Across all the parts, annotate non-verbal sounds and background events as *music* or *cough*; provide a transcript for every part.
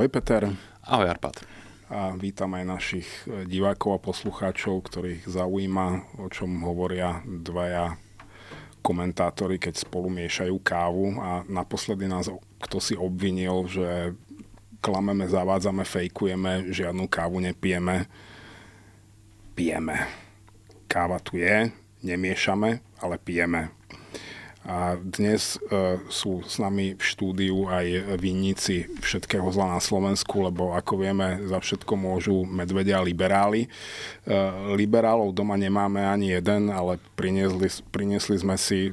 Ahoj Peter. Ahoj Arpad. A vítam aj našich e, divákov a poslucháčov, ktorých zaujíma, o čom hovoria dvaja komentátori, keď spolu miešajú kávu a naposledy nás kto si obvinil, že klameme, zavádzame, fejkujeme, žiadnu kávu nepijeme. Pijeme. Káva tu je, nemiešame, ale pijeme. A dnes e, sú s nami v štúdiu aj vinníci všetkého zla na Slovensku, lebo ako vieme, za všetko môžu medvedia liberáli. E, liberálov doma nemáme ani jeden, ale priniesli, priniesli sme si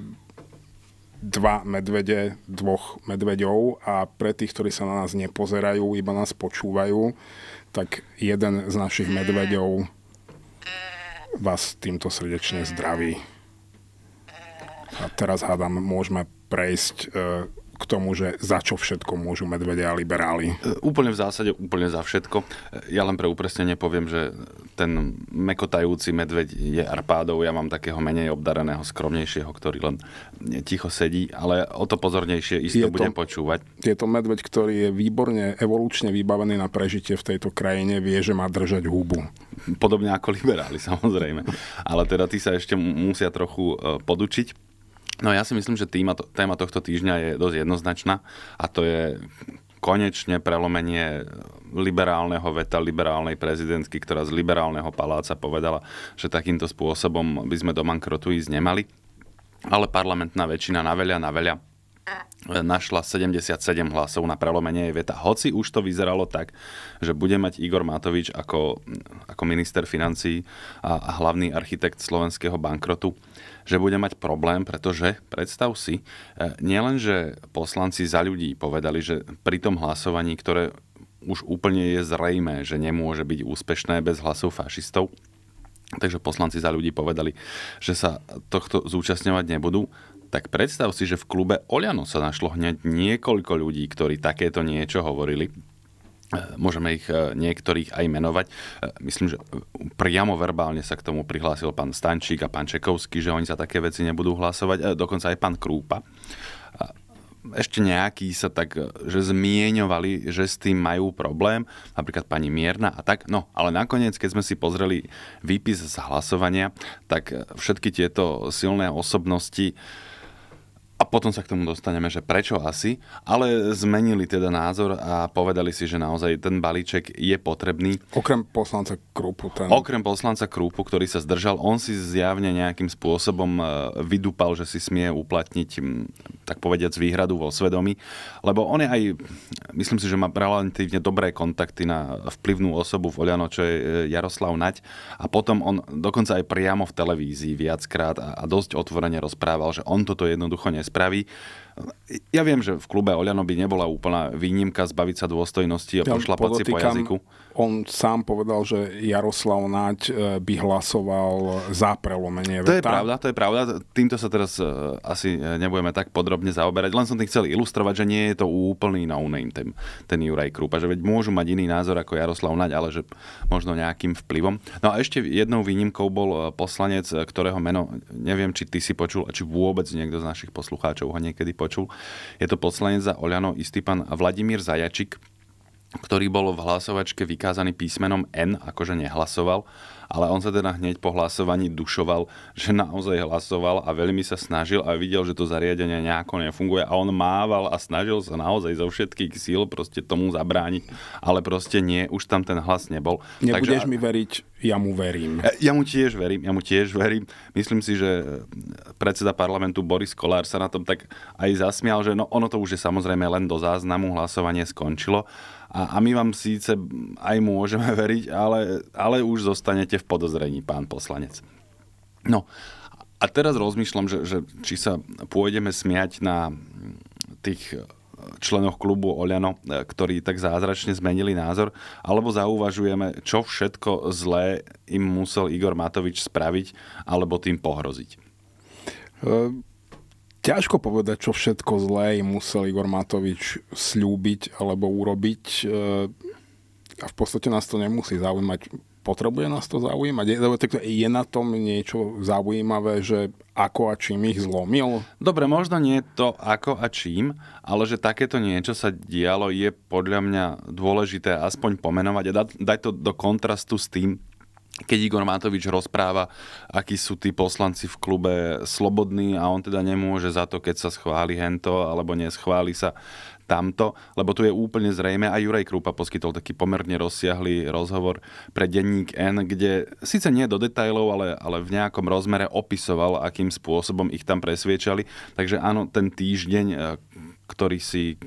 dva medvede, dvoch medveďov a pre tých, ktorí sa na nás nepozerajú, iba nás počúvajú, tak jeden z našich mm. medveďov vás týmto srdečne zdraví. A teraz hádam, môžeme prejsť e, k tomu, že za čo všetko môžu medvede a liberáli? E, úplne v zásade, úplne za všetko. E, ja len pre upresnenie poviem, že ten mekotajúci medveď je arpádov, ja mám takého menej obdareného, skromnejšieho, ktorý len ticho sedí, ale o to pozornejšie isto je budem to, počúvať. Je to medveď, ktorý je výborne evolučne vybavený na prežitie v tejto krajine, vie, že má držať hubu. Podobne ako liberáli, *laughs* samozrejme. Ale teda tí sa ešte musia trochu e, podučiť No ja si myslím, že týma, téma tohto týždňa je dosť jednoznačná a to je konečne prelomenie liberálneho veta liberálnej prezidentky, ktorá z liberálneho paláca povedala, že takýmto spôsobom by sme do bankrotu ísť nemali. Ale parlamentná väčšina na veľa, na veľa našla 77 hlasov na prelomenie jej veta. Hoci už to vyzeralo tak, že bude mať Igor Matovič ako, ako minister financí a, a hlavný architekt slovenského bankrotu že bude mať problém, pretože predstav si, e, nielen, že poslanci za ľudí povedali, že pri tom hlasovaní, ktoré už úplne je zrejme, že nemôže byť úspešné bez hlasov fašistov, takže poslanci za ľudí povedali, že sa tohto zúčastňovať nebudú, tak predstav si, že v klube Oľano sa našlo hneď niekoľko ľudí, ktorí takéto niečo hovorili E, môžeme ich e, niektorých aj menovať. E, myslím, že priamo verbálne sa k tomu prihlásil pán Stančík a pán Čekovský, že oni sa také veci nebudú hlasovať, dokonca aj pán Krúpa. Ešte nejakí sa tak, že zmieňovali, že s tým majú problém, napríklad pani Mierna a tak. No, ale nakoniec, keď sme si pozreli výpis z hlasovania, tak všetky tieto silné osobnosti uh, a potom sa k tomu dostaneme, že prečo asi, ale zmenili teda názor a povedali si, že naozaj ten balíček je potrebný. Okrem poslanca Krúpu. Ten... Okrem poslanca Krúpu, ktorý sa zdržal, on si zjavne nejakým spôsobom e, vydúpal, že si smie uplatniť, tak povediať, výhradu vo svedomí, lebo on je aj, myslím si, že má relatívne dobré kontakty na vplyvnú osobu v Oliano, čo je e, Jaroslav Nať a potom on dokonca aj priamo v televízii viackrát a, a dosť otvorene rozprával, že on toto jednoducho nes spraví. Ja viem, že v klube Oľano by nebola úplná výnimka zbaviť sa dôstojnosti a ja pošlapať si po jazyku on sám povedal, že Jaroslav Naď e, by hlasoval za prelomenie veta. To je pravda, to je pravda. Týmto sa teraz e, asi e, nebudeme tak podrobne zaoberať. Len som tým chcel ilustrovať, že nie je to úplný no-name ten, ten Juraj Krupa. Že veď môžu mať iný názor ako Jaroslav Naď, ale že možno nejakým vplyvom. No a ešte jednou výnimkou bol poslanec, ktorého meno neviem, či ty si počul, a či vôbec niekto z našich poslucháčov ho niekedy počul. Je to poslanec za Oľano istý pán Vladimír Zajačik, ktorý bol v hlasovačke vykázaný písmenom N, akože nehlasoval, ale on sa teda hneď po hlasovaní dušoval, že naozaj hlasoval a veľmi sa snažil a videl, že to zariadenie nejako nefunguje a on mával a snažil sa naozaj zo všetkých síl proste tomu zabrániť, ale proste nie, už tam ten hlas nebol. Nebudeš Takže, mi veriť, ja mu verím. Ja, e, ja mu tiež verím, ja mu tiež verím. Myslím si, že predseda parlamentu Boris Kolár sa na tom tak aj zasmial, že no ono to už je samozrejme len do záznamu, hlasovanie skončilo, a, a my vám síce aj môžeme *laughs* veriť, ale, ale už zostanete v podozrení, pán poslanec. No a teraz rozmýšľam, že, že či sa pôjdeme smiať na tých členoch klubu Oliano, e, ktorí tak zázračne zmenili názor, alebo zauvažujeme, čo všetko zlé im musel Igor Matovič spraviť alebo tým pohroziť? E, Ťažko povedať, čo všetko zlé musel Igor Matovič slúbiť alebo urobiť. Eh, a v podstate nás to nemusí zaujímať. Potrebuje nás to zaujímať? Je na tom niečo zaujímavé, že ako a čím ich zlomil? Dobre, možno nie to ako a čím, ale že takéto niečo sa dialo je podľa mňa dôležité aspoň pomenovať a dať to do kontrastu s tým, keď Igor Matovič rozpráva, akí sú tí poslanci v klube slobodní a on teda nemôže za to, keď sa schváli hento alebo neschváli sa tamto, lebo tu je úplne zrejme a Juraj Krúpa poskytol taký pomerne rozsiahlý rozhovor pre denník N, kde síce nie do detajlov, ale, ale v nejakom rozmere opisoval, akým spôsobom ich tam presviečali. Takže áno, ten týždeň ktorý si e,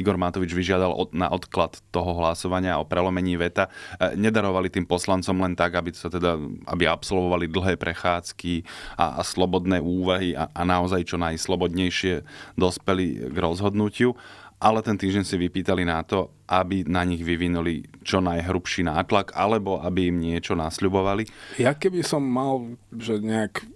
Igor Matovič vyžiadal od, na odklad toho hlasovania o prelomení veta, e, nedarovali tým poslancom len tak, aby sa teda, aby absolvovali dlhé prechádzky a, a slobodné úvahy a, a naozaj čo najslobodnejšie dospeli k rozhodnutiu, ale ten týždeň si vypýtali na to, aby na nich vyvinuli čo najhrubší nátlak, alebo aby im niečo nasľubovali. Ja keby som mal, že nejak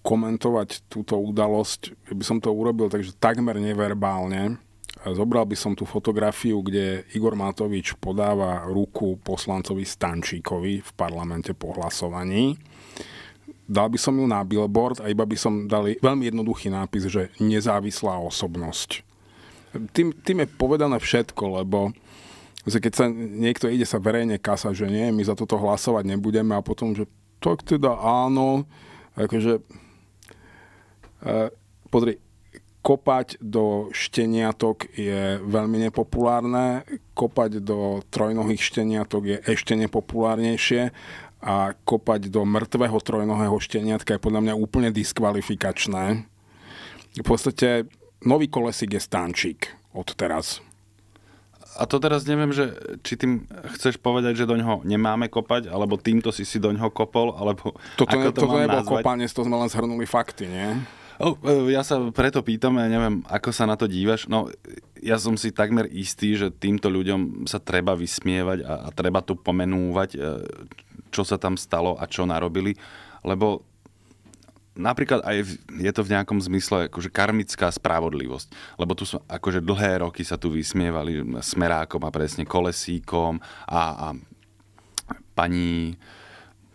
komentovať túto udalosť, by som to urobil takže takmer neverbálne. Zobral by som tú fotografiu, kde Igor Matovič podáva ruku poslancovi Stančíkovi v parlamente po hlasovaní. Dal by som ju na billboard a iba by som dal veľmi jednoduchý nápis, že nezávislá osobnosť. Tým, tým je povedané všetko, lebo keď sa niekto ide sa verejne kasa, že nie, my za toto hlasovať nebudeme a potom, že tak teda áno, akože Eh, pozri, kopať do šteniatok je veľmi nepopulárne, kopať do trojnohých šteniatok je ešte nepopulárnejšie a kopať do mŕtvého trojnohého šteniatka je podľa mňa úplne diskvalifikačné. V podstate nový kolesík je stánčik od teraz. A to teraz neviem, že či tým chceš povedať, že do ňoho nemáme kopať, alebo týmto si si do ňoho kopol, alebo toto ako ne, to toto nebolo kopanie, to sme len zhrnuli fakty, nie? No, ja sa preto pýtam, ja neviem, ako sa na to dívaš. No, ja som si takmer istý, že týmto ľuďom sa treba vysmievať a, a treba tu pomenúvať, e, čo sa tam stalo a čo narobili, lebo napríklad aj v, je to v nejakom zmysle akože karmická spravodlivosť, lebo tu sú akože dlhé roky sa tu vysmievali smerákom a presne kolesíkom a, a pani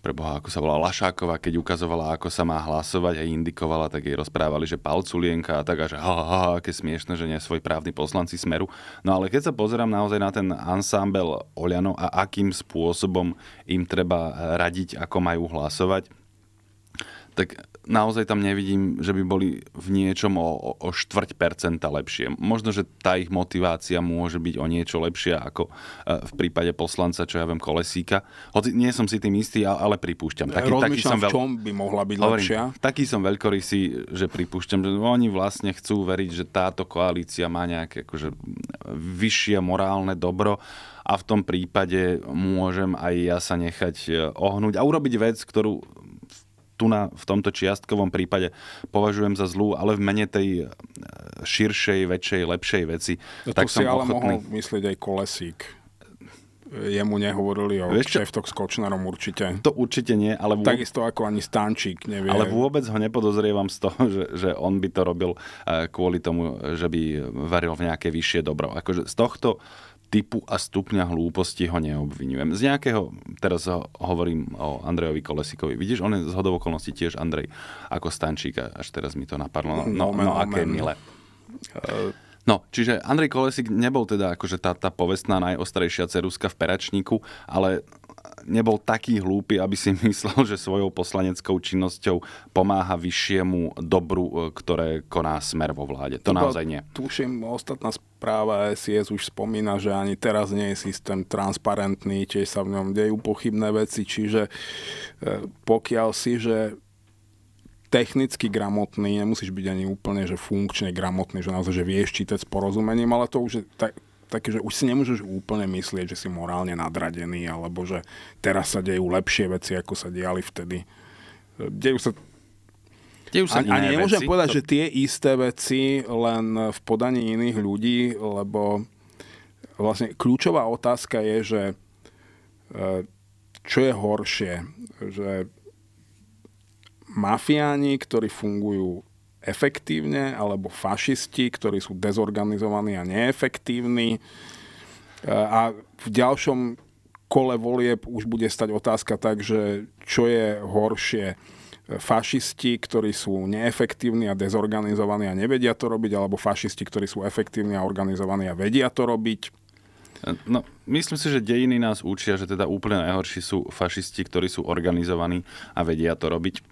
pre Boha, ako sa volá Lašáková, keď ukazovala, ako sa má hlasovať a indikovala, tak jej rozprávali, že palculienka a tak a že ha, ha, ha, aké smiešne, že nie svoj právny poslanci Smeru. No ale keď sa pozerám naozaj na ten ansámbel Oliano a akým spôsobom im treba radiť, ako majú hlasovať, tak naozaj tam nevidím, že by boli v niečom o, o, o štvrť percenta lepšie. Možno, že tá ich motivácia môže byť o niečo lepšia ako e, v prípade poslanca, čo ja viem, Kolesíka. Hoci nie som si tým istý, ale pripúšťam. Taký, taký som veľ... v čom by mohla byť hovorím, lepšia. Taký som veľkorysý, že pripúšťam, že oni vlastne chcú veriť, že táto koalícia má nejaké akože, vyššie morálne dobro a v tom prípade môžem aj ja sa nechať e, ohnúť a urobiť vec, ktorú tu na, v tomto čiastkovom prípade považujem za zlú, ale v mene tej e, širšej, väčšej, lepšej veci. To no tak si som ale ochotný... mohol myslieť aj Kolesík jemu nehovorili o šeftok s Kočnerom určite. To určite nie, ale... Vô... Takisto ako ani Stančík nevie. Ale vôbec ho nepodozrievam z toho, že, že on by to robil e, kvôli tomu, že by varil v nejaké vyššie dobro. Akože z tohto typu a stupňa hlúposti ho neobvinujem. Z nejakého, teraz ho, hovorím o Andrejovi Kolesikovi. Vidíš, on je z hodovokolnosti okolností tiež Andrej ako Stančík, až teraz mi to napadlo. No, no, no aké milé. Eh. No, čiže Andrej Kolesik nebol teda akože tá, tá povestná najostrejšia ceruska v peračníku, ale nebol taký hlúpy, aby si *laughs* myslel, že svojou poslaneckou činnosťou pomáha vyššiemu dobru, e, ktoré koná smer vo vláde. To Iba naozaj nie. Tuším, ostatná správa SIS už spomína, že ani teraz nie je systém transparentný, tiež sa v ňom dejú pochybné veci, čiže e, pokiaľ si, že technicky gramotný, nemusíš byť ani úplne, že funkčne gramotný, že naozaj, že vieš čítať s porozumením, ale to už je tak, také, že už si nemôžeš úplne myslieť, že si morálne nadradený, alebo že teraz sa dejú lepšie veci, ako sa diali vtedy. Dejú sa Dejú sa ani, nemôžem veci, povedať, to... že tie isté veci len v podaní iných ľudí, lebo vlastne kľúčová otázka je, že e, čo je horšie, že mafiáni, ktorí fungujú efektívne, alebo fašisti, ktorí sú dezorganizovaní a neefektívni. A v ďalšom kole volieb už bude stať otázka tak, že čo je horšie fašisti, ktorí sú neefektívni a dezorganizovaní a nevedia to robiť, alebo fašisti, ktorí sú efektívni a organizovaní a vedia to robiť. No, myslím si, že dejiny nás učia, že teda úplne najhorší sú fašisti, ktorí sú organizovaní a vedia to robiť.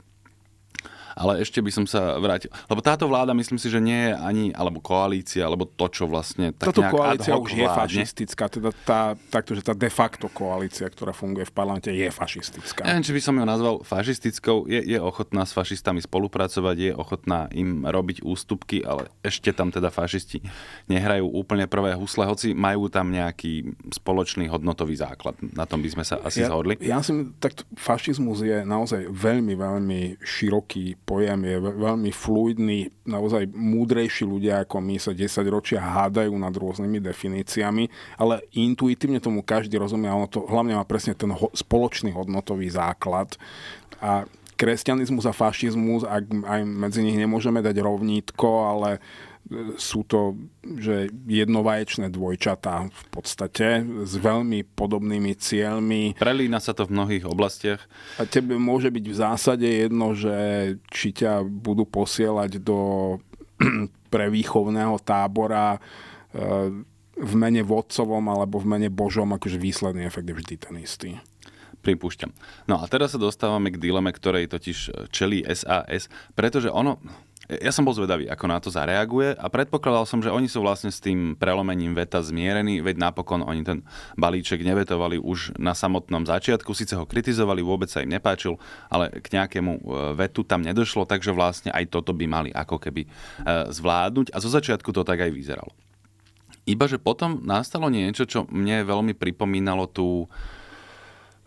Ale ešte by som sa vrátil. Lebo táto vláda, myslím si, že nie je ani, alebo koalícia, alebo to, čo vlastne tak Táto koalícia už je fašistická, teda tá, takto, že tá de facto koalícia, ktorá funguje v parlamente, je fašistická. Neviem, či by som ju nazval fašistickou, je, je ochotná s fašistami spolupracovať, je ochotná im robiť ústupky, ale ešte tam teda fašisti nehrajú úplne prvé husle, hoci majú tam nejaký spoločný hodnotový základ. Na tom by sme sa asi ja, zhodli. Ja som, tak fašizmus je naozaj veľmi, veľmi široký pojem je veľmi fluidný, naozaj múdrejší ľudia ako my sa 10 ročia hádajú nad rôznymi definíciami, ale intuitívne tomu každý rozumie a ono to hlavne má presne ten ho, spoločný hodnotový základ. A kresťanizmus a fašizmus, ak aj medzi nich nemôžeme dať rovnítko, ale sú to že jednovaječné dvojčatá v podstate s veľmi podobnými cieľmi. Prelína sa to v mnohých oblastiach. A tebe môže byť v zásade jedno, že či ťa budú posielať do *clears throat* prevýchovného tábora e, v mene vodcovom alebo v mene božom, akože výsledný efekt je vždy ten istý. Pripúšťam. No a teraz sa dostávame k dileme, ktorej totiž čelí SAS, pretože ono, ja som bol zvedavý, ako na to zareaguje a predpokladal som, že oni sú vlastne s tým prelomením veta zmierení, veď napokon oni ten balíček nevetovali už na samotnom začiatku, síce ho kritizovali, vôbec sa im nepáčil, ale k nejakému e, vetu tam nedošlo, takže vlastne aj toto by mali ako keby e, zvládnuť a zo začiatku to tak aj vyzeralo. Iba že potom nastalo niečo, čo mne veľmi pripomínalo tú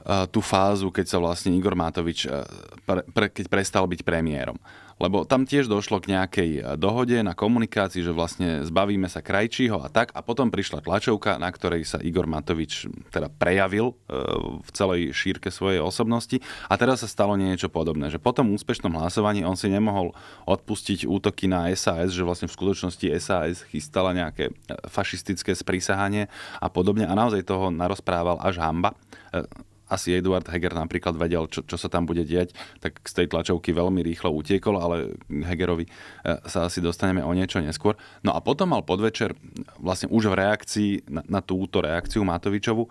Eh, tú fázu, keď sa vlastne Igor Matovič, eh, pre, pre, keď prestal byť premiérom. Lebo tam tiež došlo k nejakej eh, dohode na komunikácii, že vlastne zbavíme sa Krajčího a tak. A potom prišla tlačovka, na ktorej sa Igor Matovič hm, teda prejavil v celej šírke svojej osobnosti. A teraz sa stalo niečo podobné, že po tom úspešnom hlasovaní on si nemohol odpustiť útoky na SAS, že vlastne v skutočnosti SAS chystala nejaké fašistické sprísahanie a podobne. A naozaj toho narozprával až hamba asi Eduard Heger napríklad vedel, čo, čo sa tam bude diať, tak z tej tlačovky veľmi rýchlo utiekol, ale Hegerovi e, sa asi dostaneme o niečo neskôr. No a potom mal podvečer, vlastne už v reakcii na, na túto reakciu Matovičovu, e,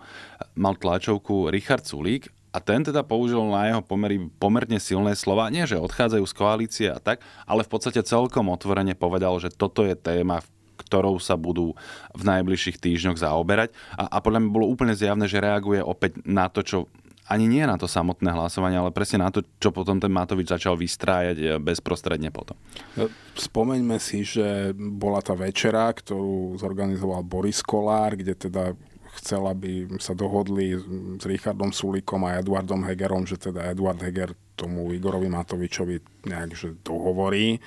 mal tlačovku Richard Sulík a ten teda použil na jeho pomery pomerne silné slova. Nie, že odchádzajú z koalície a tak, ale v podstate celkom otvorene povedal, že toto je téma, v ktorou sa budú v najbližších týždňoch zaoberať. A, a podľa mňa bolo úplne zjavné, že reaguje opäť na to, čo ani nie na to samotné hlasovanie, ale presne na to, čo potom ten Matovič začal vystrájať e, bezprostredne potom. E, spomeňme si, že bola tá večera, ktorú zorganizoval Boris Kolár, kde teda chcel, aby sa dohodli s Richardom Sulikom a Eduardom Hegerom, že teda Eduard Heger tomu Igorovi Matovičovi nejakže že dohovorí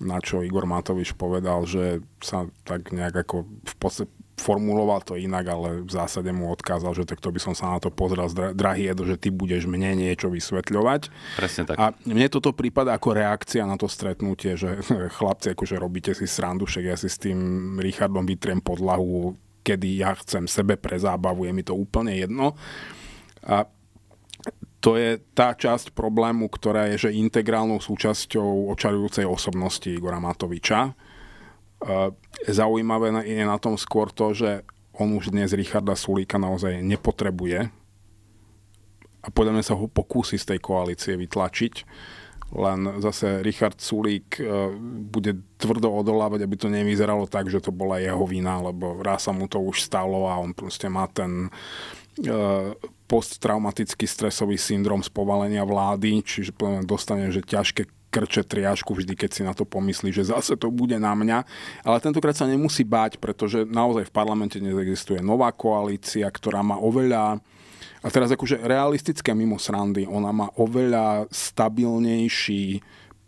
na čo Igor Matovič povedal, že sa tak nejak ako v podstate formuloval to inak, ale v zásade mu odkázal, že takto by som sa na to pozrel, drahý Edo, že ty budeš mne niečo vysvetľovať. Presne tak. A mne toto prípada ako reakcia na to stretnutie, že *laughs* chlapci, akože robíte si srandu, však ja si s tým Richardom vytriem podlahu, kedy ja chcem sebe pre zábavu, je mi to úplne jedno. A to je tá časť problému, ktorá je že integrálnou súčasťou očarujúcej osobnosti Igora Matoviča. E, zaujímavé je na tom skôr to, že on už dnes Richarda Sulíka naozaj nepotrebuje a podľa mňa sa ho pokúsi z tej koalície vytlačiť. Len zase Richard Sulík e, bude tvrdo odolávať, aby to nevyzeralo tak, že to bola jeho vina, lebo raz sa mu to už stalo a on proste má ten e, posttraumatický stresový syndrom z povalenia vlády, čiže dostane, že ťažké krče triášku vždy, keď si na to pomyslí, že zase to bude na mňa. Ale tentokrát sa nemusí báť, pretože naozaj v parlamente existuje nová koalícia, ktorá má oveľa a teraz akože realistické mimo srandy, ona má oveľa stabilnejší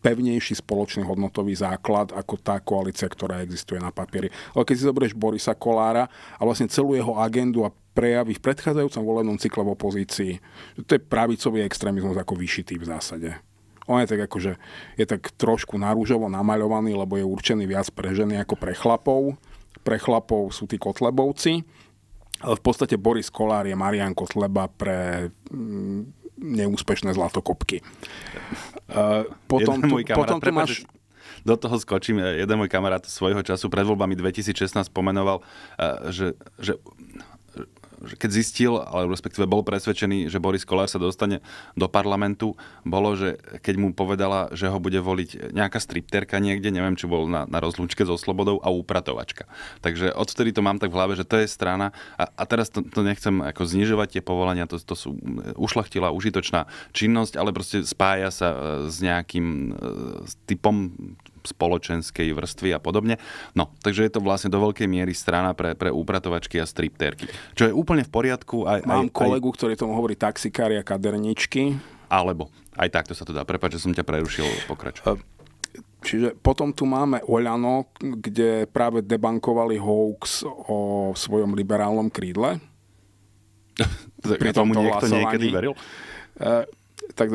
pevnejší spoločný hodnotový základ ako tá koalícia, ktorá existuje na papieri. Ale keď si zoberieš Borisa Kolára a vlastne celú jeho agendu a prejavy v predchádzajúcom volebnom cykle v opozícii, to je pravicový extrémizmus ako vyšitý v zásade. On je tak akože, je tak trošku narúžovo namaľovaný, lebo je určený viac pre ženy ako pre chlapov. Pre chlapov sú tí kotlebovci, ale v podstate Boris Kolár je Marian Kotleba pre mm, neúspešné zlatokopky. potom, tu, kamarát, potom tu máš... Do toho skočím. Jeden môj kamarát svojho času pred voľbami 2016 pomenoval, že, že keď zistil, ale respektíve bol presvedčený, že Boris Kolár sa dostane do parlamentu, bolo, že keď mu povedala, že ho bude voliť nejaká stripterka niekde, neviem, či bol na, na rozlúčke so Slobodou a upratovačka. Takže odvtedy to mám tak v hlave, že to je strana a, a teraz to, to nechcem ako znižovať tie povolania, to, to sú e, ušlachtilá, užitočná činnosť, ale proste spája sa e, s nejakým e, s typom spoločenskej vrstvy a podobne. No, takže je to vlastne do veľkej miery strana pre, pre upratovačky a striptérky. Čo je úplne v poriadku. Aj, Mám aj, kolegu, aj... ktorý tomu hovorí taxikári a kaderničky. Alebo, aj takto sa to dá. Prepač, že som ťa prerušil, pokračuj. Ehm, čiže potom tu máme Oľano, kde práve debankovali hoax o svojom liberálnom krídle. *laughs* Pri tomu niekto niekedy veril? E, tak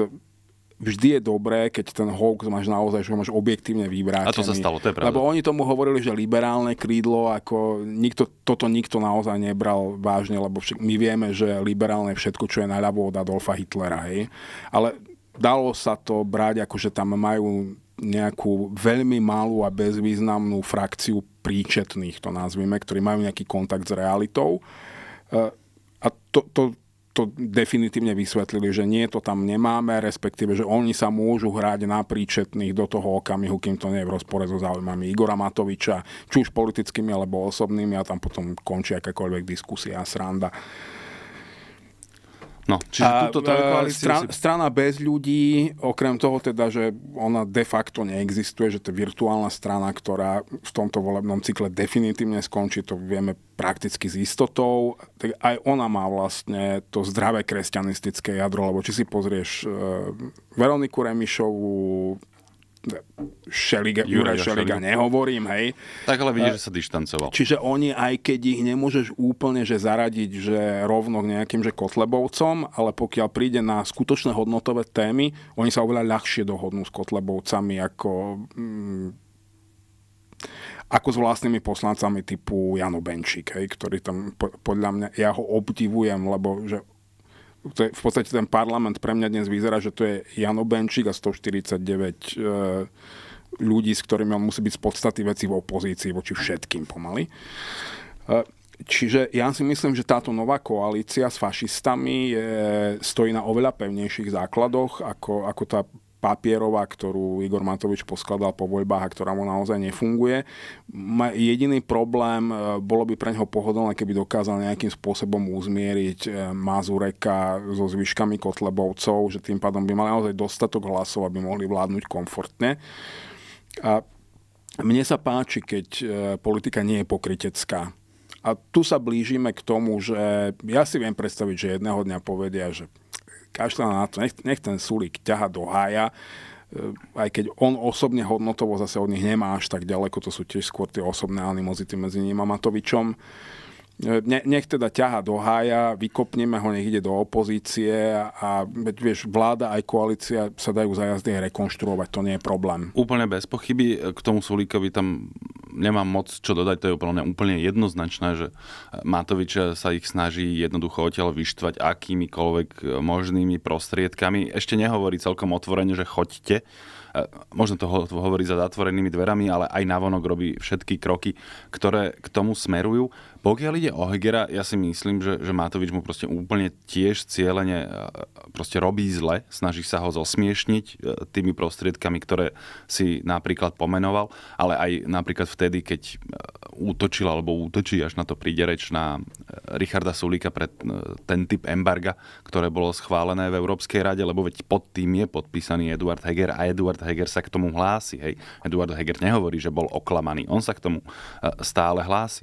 vždy je dobré, keď ten hoax máš naozaj, že máš objektívne vybrať. A to sa stalo, to je pravda. Lebo oni tomu hovorili, že liberálne krídlo, ako nikto, toto nikto naozaj nebral vážne, lebo však, my vieme, že liberálne všetko, čo je naľavo od Adolfa Hitlera, hej. Ale dalo sa to brať, ako že tam majú nejakú veľmi malú a bezvýznamnú frakciu príčetných, to nazvime, ktorí majú nejaký kontakt s realitou. E, a to, to, to definitívne vysvetlili, že nie, to tam nemáme, respektíve, že oni sa môžu hrať na príčetných do toho okamihu, kým to nie je v rozpore so záujmami Igora Matoviča, či už politickými alebo osobnými a tam potom končí akákoľvek diskusia a sranda. No, čiže a, túto e, stran, si... strana bez ľudí, okrem toho teda, že ona de facto neexistuje, že to je virtuálna strana, ktorá v tomto volebnom cykle definitívne skončí, to vieme prakticky s istotou, tak aj ona má vlastne to zdravé kresťanistické jadro, lebo či si pozrieš e, Veroniku Remišovu, Šeliga, Juraj Šeliga, Šeliga nehovorím, hej. Tak ale vidíš, e, že sa dištancoval. Čiže oni, aj keď ich nemôžeš úplne že zaradiť, že rovno k nejakým že Kotlebovcom, ale pokiaľ príde na skutočné hodnotové témy, oni sa oveľa ľahšie dohodnú s Kotlebovcami ako... Mm, ako s vlastnými poslancami typu Jano Benčík, hej, ktorý tam podľa mňa, ja ho obdivujem, lebo že to je, v podstate ten parlament pre mňa dnes vyzerá, že to je Jano Benčík a 149 e, ľudí, s ktorými on musí byť z podstaty veci v opozícii voči všetkým pomaly. E, čiže ja si myslím, že táto nová koalícia s fašistami je, stojí na oveľa pevnejších základoch ako, ako tá papierová, ktorú Igor Matovič poskladal po voľbách a ktorá mu naozaj nefunguje. Jediný problém, e, bolo by pre neho pohodlné, keby dokázal nejakým spôsobom uzmieriť e, Mazureka so zvyškami Kotlebovcov, že tým pádom by mal naozaj dostatok hlasov, aby mohli vládnuť komfortne. A mne sa páči, keď e, politika nie je pokritecká. A tu sa blížime k tomu, že ja si viem predstaviť, že jedného dňa povedia, že kašľa na to, nech, ten Sulík ťaha do hája, e, aj keď on osobne hodnotovo zase od nich nemá až tak ďaleko, to sú tiež skôr tie osobné animozity medzi ním a Matovičom. E, ne, nech teda ťaha do hája, vykopneme ho, nech ide do opozície a vieš, vláda aj koalícia sa dajú za jazdy rekonštruovať, to nie je problém. Úplne bez pochyby, e, k tomu Sulíkovi tam nemám moc čo dodať, to je úplne, úplne jednoznačné, že Matovič sa ich snaží jednoducho odtiaľ vyštvať akýmikoľvek možnými prostriedkami. Ešte nehovorí celkom otvorene, že choďte, e, možno to hovorí za zatvorenými dverami, ale aj navonok robí všetky kroky, ktoré k tomu smerujú. Pokiaľ ide o Hegera, ja si myslím, že, že Matovič mu proste úplne tiež cieľene e, proste robí zle, snaží sa ho zosmiešniť e, tými prostriedkami, ktoré si napríklad pomenoval, ale aj napríklad vtedy, keď e, útočil alebo útočí, až na to príde reč na Richarda Sulíka pre ten typ embarga, ktoré bolo schválené v Európskej rade, lebo veď pod tým je podpísaný Eduard Heger a Eduard Heger sa k tomu hlási. Hej. Eduard Heger nehovorí, že bol oklamaný, on sa k tomu stále hlási.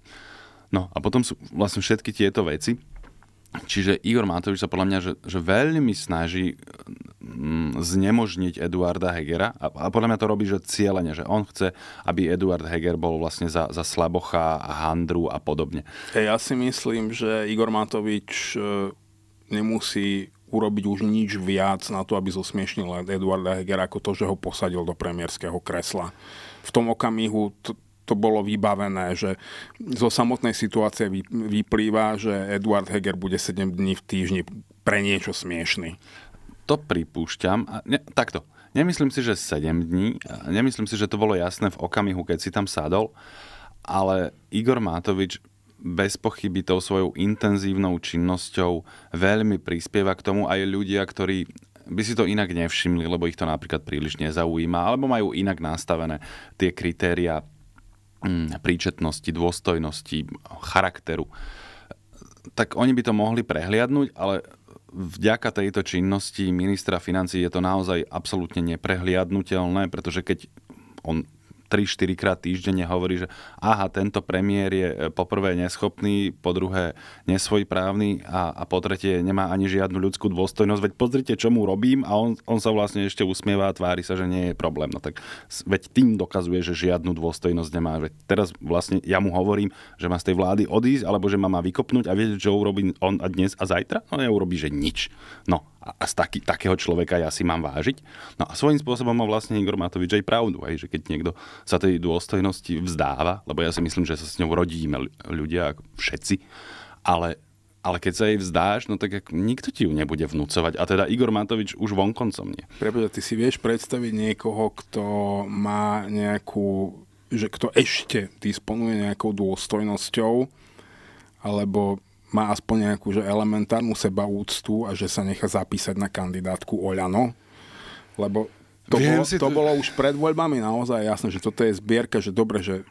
No a potom sú vlastne všetky tieto veci. Čiže Igor Matovič sa podľa mňa že, že veľmi snaží eh, znemožniť Eduarda Hegera a, a podľa mňa to robí, že cieľene, že on chce, aby Eduard Heger bol vlastne za, za slabocha a handru a podobne. Ja si myslím, že Igor Matovič eh, nemusí urobiť už nič viac na to, aby zosmiešnil Eduarda Hegera ako to, že ho posadil do premiérskeho kresla. V tom okamihu t- to bolo vybavené, že zo samotnej situácie vyplýva, že Eduard Heger bude 7 dní v týždni pre niečo smiešný. To pripúšťam. Ne, takto. Nemyslím si, že 7 dní. Nemyslím si, že to bolo jasné v okamihu, keď si tam sadol. Ale Igor Matovič bez pochyby tou svojou intenzívnou činnosťou veľmi prispieva k tomu aj ľudia, ktorí by si to inak nevšimli, lebo ich to napríklad príliš nezaujíma, alebo majú inak nastavené tie kritéria Mm, príčetnosti, dôstojnosti, charakteru, tak oni by to mohli prehliadnúť, ale vďaka tejto činnosti ministra financí je to naozaj absolútne neprehliadnutelné, pretože keď on 3-4 krát týždenne hovorí, že aha, tento premiér je e, poprvé neschopný, po druhé nesvojprávny a, a po tretie nemá ani žiadnu ľudskú dôstojnosť. Veď pozrite, čo mu robím a on, on sa vlastne ešte usmieva a tvári sa, že nie je problém. No tak veď tým dokazuje, že žiadnu dôstojnosť nemá. Veď teraz vlastne ja mu hovorím, že má z tej vlády odísť alebo že ma má vykopnúť a vie, čo urobí on a dnes a zajtra? No neurobí, že nič. No a z taký, takého človeka ja si mám vážiť. No a svojím spôsobom má vlastne Igor Matovič aj pravdu, aj že keď niekto sa tej dôstojnosti vzdáva, lebo ja si myslím, že sa s ňou rodíme ľudia, všetci, ale ale keď sa jej vzdáš, no tak nikto ti ju nebude vnúcovať. A teda Igor Matovič už vonkoncom nie. Prepoďa, ty si vieš predstaviť niekoho, kto má nejakú, že kto ešte disponuje nejakou dôstojnosťou, alebo má aspoň nejakú že elementárnu sebaúctu a že sa nechá zapísať na kandidátku Oľano, lebo to, Viem bolo, to, to bolo už pred voľbami naozaj jasné, že toto je zbierka, že dobre, že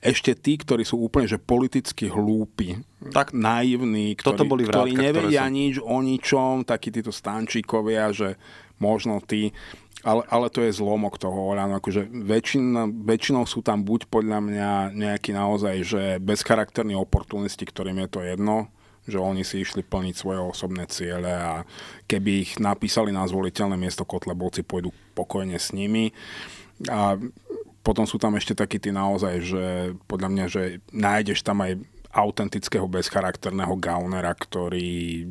ešte tí, ktorí sú úplne že politicky hlúpi, tak naivní, ktorí, toto boli vrátka, ktorí nevedia ktoré sú... nič o ničom, takí títo stančíkovia, že možno tí, ale, ale to je zlomok toho Oľano. Akože väčšin, väčšinou sú tam buď podľa mňa nejakí naozaj že bezcharakterní oportunisti, ktorým je to jedno, že oni si išli plniť svoje osobné ciele a keby ich napísali na zvoliteľné miesto, kotlebovci pôjdu pokojne s nimi. A potom sú tam ešte takí tí naozaj, že podľa mňa, že nájdeš tam aj autentického bezcharakterného gaunera, ktorý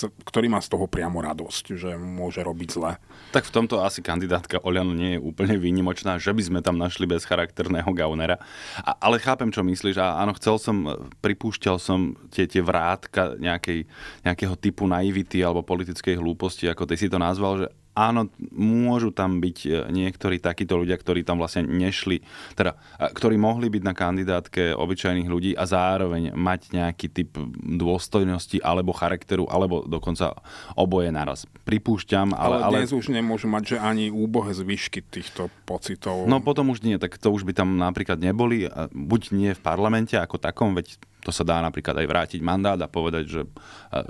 ktorý má z toho priamo radosť, že môže robiť zle. Tak v tomto asi kandidátka Oliano nie je úplne výnimočná, že by sme tam našli charakterného gaunera. A, ale chápem, čo myslíš. A áno, chcel som, pripúšťal som tie, tie vrátka nejakej, nejakého typu naivity alebo politickej hlúposti, ako ty si to nazval, že áno, môžu tam byť e, niektorí takíto ľudia, ktorí tam vlastne nešli, teda, e, ktorí mohli byť na kandidátke obyčajných ľudí a zároveň mať nejaký typ dôstojnosti alebo charakteru, alebo dokonca oboje naraz. Pripúšťam, ale... Ale dnes ale... už nemôžu mať, že ani úbohe zvyšky týchto pocitov. No potom už nie, tak to už by tam napríklad neboli, buď nie v parlamente ako takom, veď to sa dá napríklad aj vrátiť mandát a povedať, že e,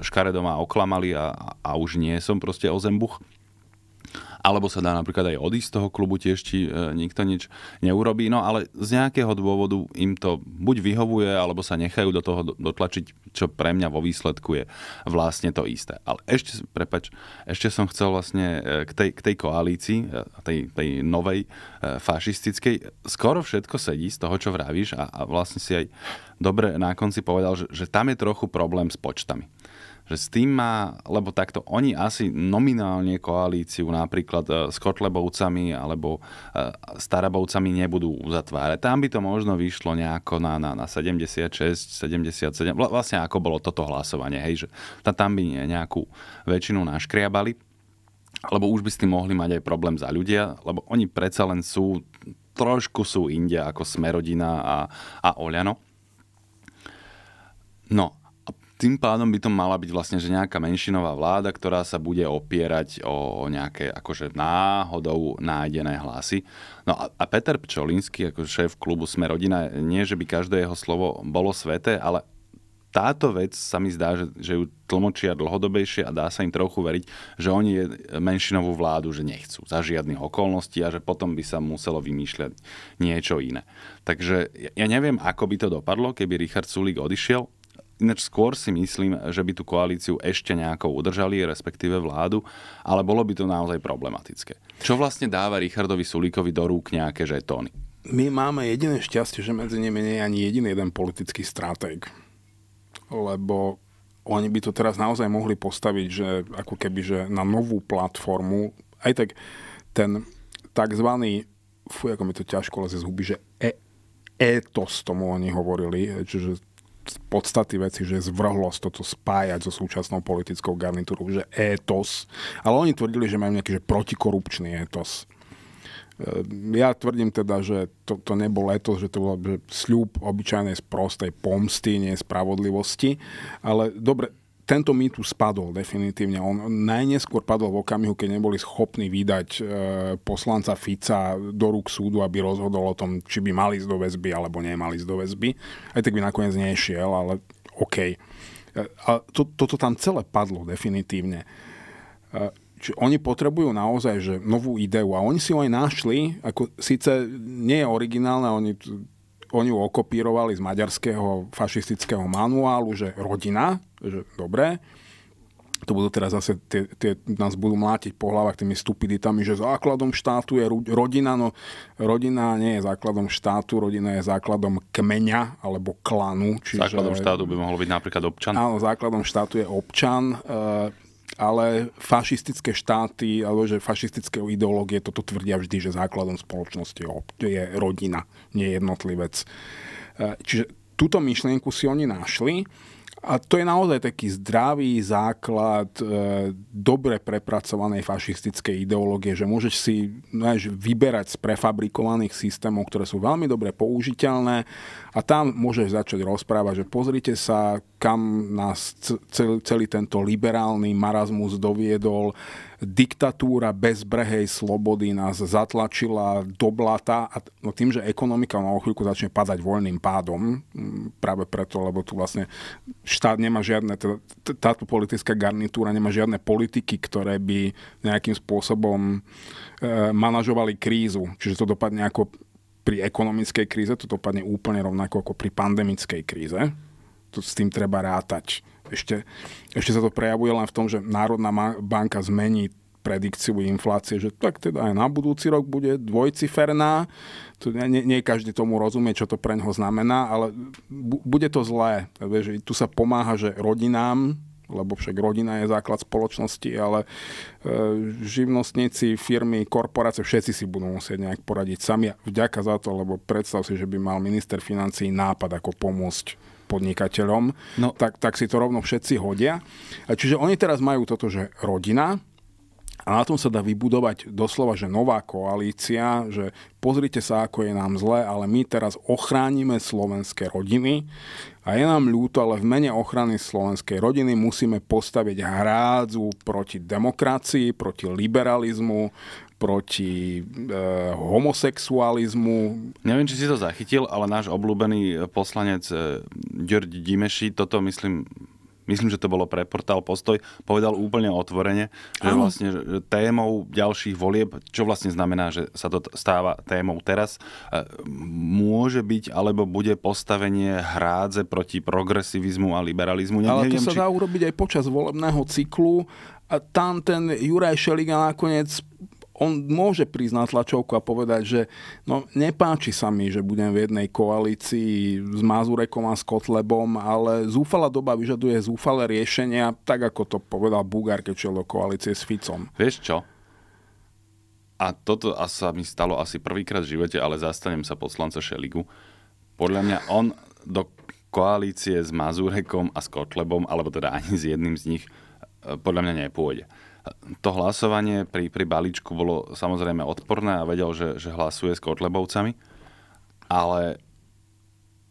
škaredo ma oklamali a, a už nie som proste ozembuch alebo sa dá napríklad aj odísť z toho klubu tiež, či e, nikto nič neurobí, no ale z nejakého dôvodu im to buď vyhovuje, alebo sa nechajú do toho dotlačiť, čo pre mňa vo výsledku je vlastne to isté. Ale ešte, prepač, ešte som chcel vlastne e, k tej, k tej koalícii, e, tej, tej novej fašistickej, skoro všetko sedí z toho, čo vravíš a, a vlastne si aj dobre na konci povedal, že, že tam je trochu problém s počtami že s tým má, lebo takto oni asi nominálne koalíciu napríklad e, s Kotlebovcami alebo e, s Tarabovcami nebudú uzatvárať. Tam by to možno vyšlo nejako na, na, na 76, 77, vlastne ako bolo toto hlasovanie, hej, že tam by nejakú väčšinu naškriabali lebo už by s tým mohli mať aj problém za ľudia, lebo oni predsa len sú, trošku sú india ako Smerodina a, a Oľano. No tým pádom by to mala byť vlastne že nejaká menšinová vláda, ktorá sa bude opierať o, nejaké akože náhodou nájdené hlasy. No a, a Peter Pčolinský, ako šéf klubu Sme rodina, nie že by každé jeho slovo bolo sveté, ale táto vec sa mi zdá, že, že ju tlmočia dlhodobejšie a dá sa im trochu veriť, že oni je menšinovú vládu, že nechcú za žiadnych okolností a že potom by sa muselo vymýšľať niečo iné. Takže ja neviem, ako by to dopadlo, keby Richard Sulík odišiel. Ináč skôr si myslím, že by tú koalíciu ešte nejako udržali, respektíve vládu, ale bolo by to naozaj problematické. Čo vlastne dáva Richardovi Sulíkovi do rúk nejaké žetóny? My máme jediné šťastie, že medzi nimi nie je ani jediný jeden politický stratég. Lebo oni by to teraz naozaj mohli postaviť, že ako keby, že na novú platformu, aj tak ten takzvaný, fuj, ako mi to ťažko leze z huby, že e, etos tomu oni hovorili, čiže z podstaty veci, že zvrhlosť toto spájať so súčasnou politickou garnitúrou, že étos. Ale oni tvrdili, že majú nejaký že protikorupčný étos. Ehm, ja tvrdím teda, že to, to nebol leto, že to bol sľub obyčajnej z pomsty, nespravodlivosti. Ale dobre, tento mýtus spadol definitívne. On najneskôr padol v okamihu, keď neboli schopní vydať e, poslanca Fica do rúk súdu, aby rozhodol o tom, či by mali ísť do väzby alebo nemali ísť do väzby. Aj tak by nakoniec nešiel, ale OK. E, a to, toto tam celé padlo definitívne. E, oni potrebujú naozaj že novú ideu a oni si ju aj našli, ako síce nie je originálne, oni oni ju okopírovali z maďarského fašistického manuálu, že rodina, že dobre, to budú teraz zase, tie, tie nás budú mlátiť po hlavách tými stupiditami, že základom štátu je rodina, no rodina nie je základom štátu, rodina je základom kmeňa alebo klanu. Čiže, základom štátu by mohlo byť napríklad občan. Áno, základom štátu je občan. E, ale fašistické štáty, alebo že fašistické ideológie toto tvrdia vždy, že základom spoločnosti je rodina, nie jednotlivec. E, čiže túto myšlienku si oni našli a to je naozaj taký zdravý základ e, dobre prepracovanej fašistickej ideológie, že môžeš si než, vyberať z prefabrikovaných systémov, ktoré sú veľmi dobre použiteľné a tam môžeš začať rozprávať, že pozrite sa, kam nás celý, celý tento liberálny marazmus doviedol, diktatúra bezbrehej slobody nás zatlačila do blata a no tým, že ekonomika na chvíľku začne padať voľným pádom, mm, práve preto, lebo tu vlastne štát nemá žiadne, teda, táto politická garnitúra nemá žiadne politiky, ktoré by nejakým spôsobom e, manažovali krízu. Čiže to dopadne ako pri ekonomickej kríze, to dopadne úplne rovnako ako pri pandemickej kríze. To s tým treba rátať ešte, ešte sa to prejavuje len v tom, že Národná banka zmení predikciu inflácie, že tak teda aj na budúci rok bude dvojciferná. To nie, nie každý tomu rozumie, čo to pre ňoho znamená, ale bu, bude to zlé. tu sa pomáha, že rodinám lebo však rodina je základ spoločnosti, ale e, živnostníci, firmy, korporácie, všetci si budú musieť nejak poradiť sami. Vďaka za to, lebo predstav si, že by mal minister financí nápad, ako pomôcť podnikateľom, no. tak, tak si to rovno všetci hodia. čiže oni teraz majú toto, že rodina, a na tom sa dá vybudovať doslova, že nová koalícia, že pozrite sa, ako je nám zle, ale my teraz ochránime slovenské rodiny. A je nám ľúto, ale v mene ochrany slovenskej rodiny musíme postaviť hrádzu proti demokracii, proti liberalizmu, proti e, homosexualizmu. Neviem, či si to zachytil, ale náš obľúbený poslanec e, Ďurď Dimeši toto, myslím, myslím, že to bolo pre portál Postoj, povedal úplne otvorene, že Áno. vlastne že témou ďalších volieb, čo vlastne znamená, že sa to stáva témou teraz, e, môže byť alebo bude postavenie hrádze proti progresivizmu a liberalizmu. Ne, Ale neviem, to sa či... dá urobiť aj počas volebného cyklu. A tam ten Juraj Šeliga nakoniec on môže prísť na tlačovku a povedať, že no, nepáči sa mi, že budem v jednej koalícii s Mazurekom a s Kotlebom, ale zúfala doba vyžaduje zúfale riešenia, tak ako to povedal Bugár, keď šiel do koalície s Ficom. Vieš čo? A toto sa mi stalo asi prvýkrát v živote, ale zastanem sa poslanca Šeligu. Podľa mňa on do koalície s Mazurekom a s Kotlebom, alebo teda ani s jedným z nich, eh, podľa mňa nepôjde to hlasovanie pri, pri balíčku bolo samozrejme odporné a vedel, že, že hlasuje s Kotlebovcami, ale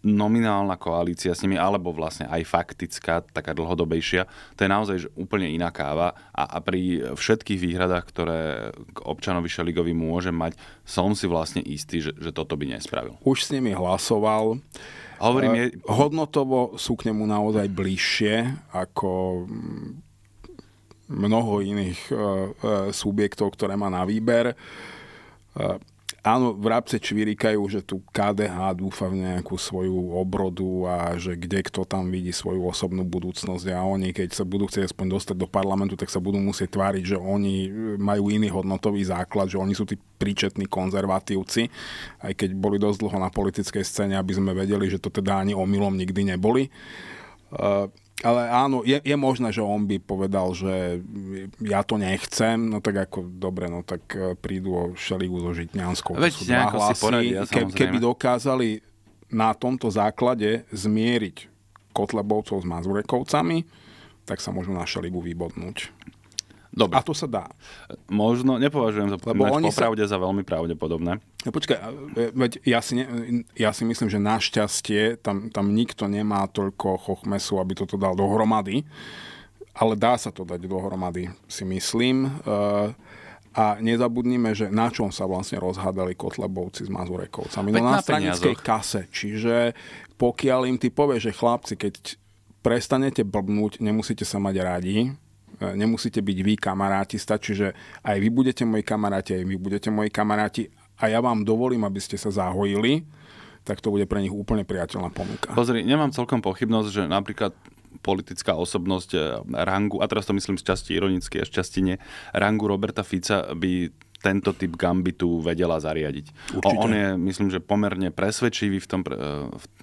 nominálna koalícia s nimi, alebo vlastne aj faktická, taká dlhodobejšia, to je naozaj že úplne iná káva a, a pri všetkých výhradách, ktoré k občanovi Šeligovi môže mať, som si vlastne istý, že, že toto by nespravil. Už s nimi hlasoval. Hovorím, eh, je... Hodnotovo sú k nemu naozaj bližšie ako mnoho iných e, e, subjektov, ktoré má na výber. E, áno, v vrabce čvirikajú, že tu KDH dúfa v nejakú svoju obrodu a že kde kto tam vidí svoju osobnú budúcnosť a oni, keď sa budú chcieť aspoň dostať do parlamentu, tak sa budú musieť tváriť, že oni majú iný hodnotový základ, že oni sú tí príčetní konzervatívci, aj keď boli dosť dlho na politickej scéne, aby sme vedeli, že to teda ani omylom nikdy neboli ale áno, je, je možné, že on by povedal, že ja to nechcem, no tak ako, dobre, no tak e, prídu o Šeligu so Žitňanskou. Veď sú dva hlasy, poradia, ke, keby dokázali na tomto základe zmieriť Kotlebovcov s Mazurekovcami, tak sa môžu na Šeligu vybodnúť. Dobre. A to sa dá. Možno, nepovažujem to Lebo oni popravde sa... za veľmi pravdepodobné. No počkaj, e, veď ja si, ne, ja si myslím, že našťastie tam, tam nikto nemá toľko chochmesu, aby toto dal dohromady. Ale dá sa to dať dohromady, si myslím. E, a nezabudnime, že na čom sa vlastne rozhádali Kotlebovci s Mazurekovcami. No na, na stranickej kase. Čiže pokiaľ im ty povieš, že chlapci, keď prestanete blbnúť, nemusíte sa mať radi, nemusíte byť vy kamaráti, stačí, že aj vy budete moji kamaráti, aj vy budete moji kamaráti a ja vám dovolím, aby ste sa zahojili, tak to bude pre nich úplne priateľná ponuka. Pozri, nemám celkom pochybnosť, že napríklad politická osobnosť eh, rangu, a teraz to myslím z časti ironicky a z časti nie, rangu Roberta Fica by tento typ gambitu vedela zariadiť. O, On je, myslím, že pomerne presvedčivý v, tom, e,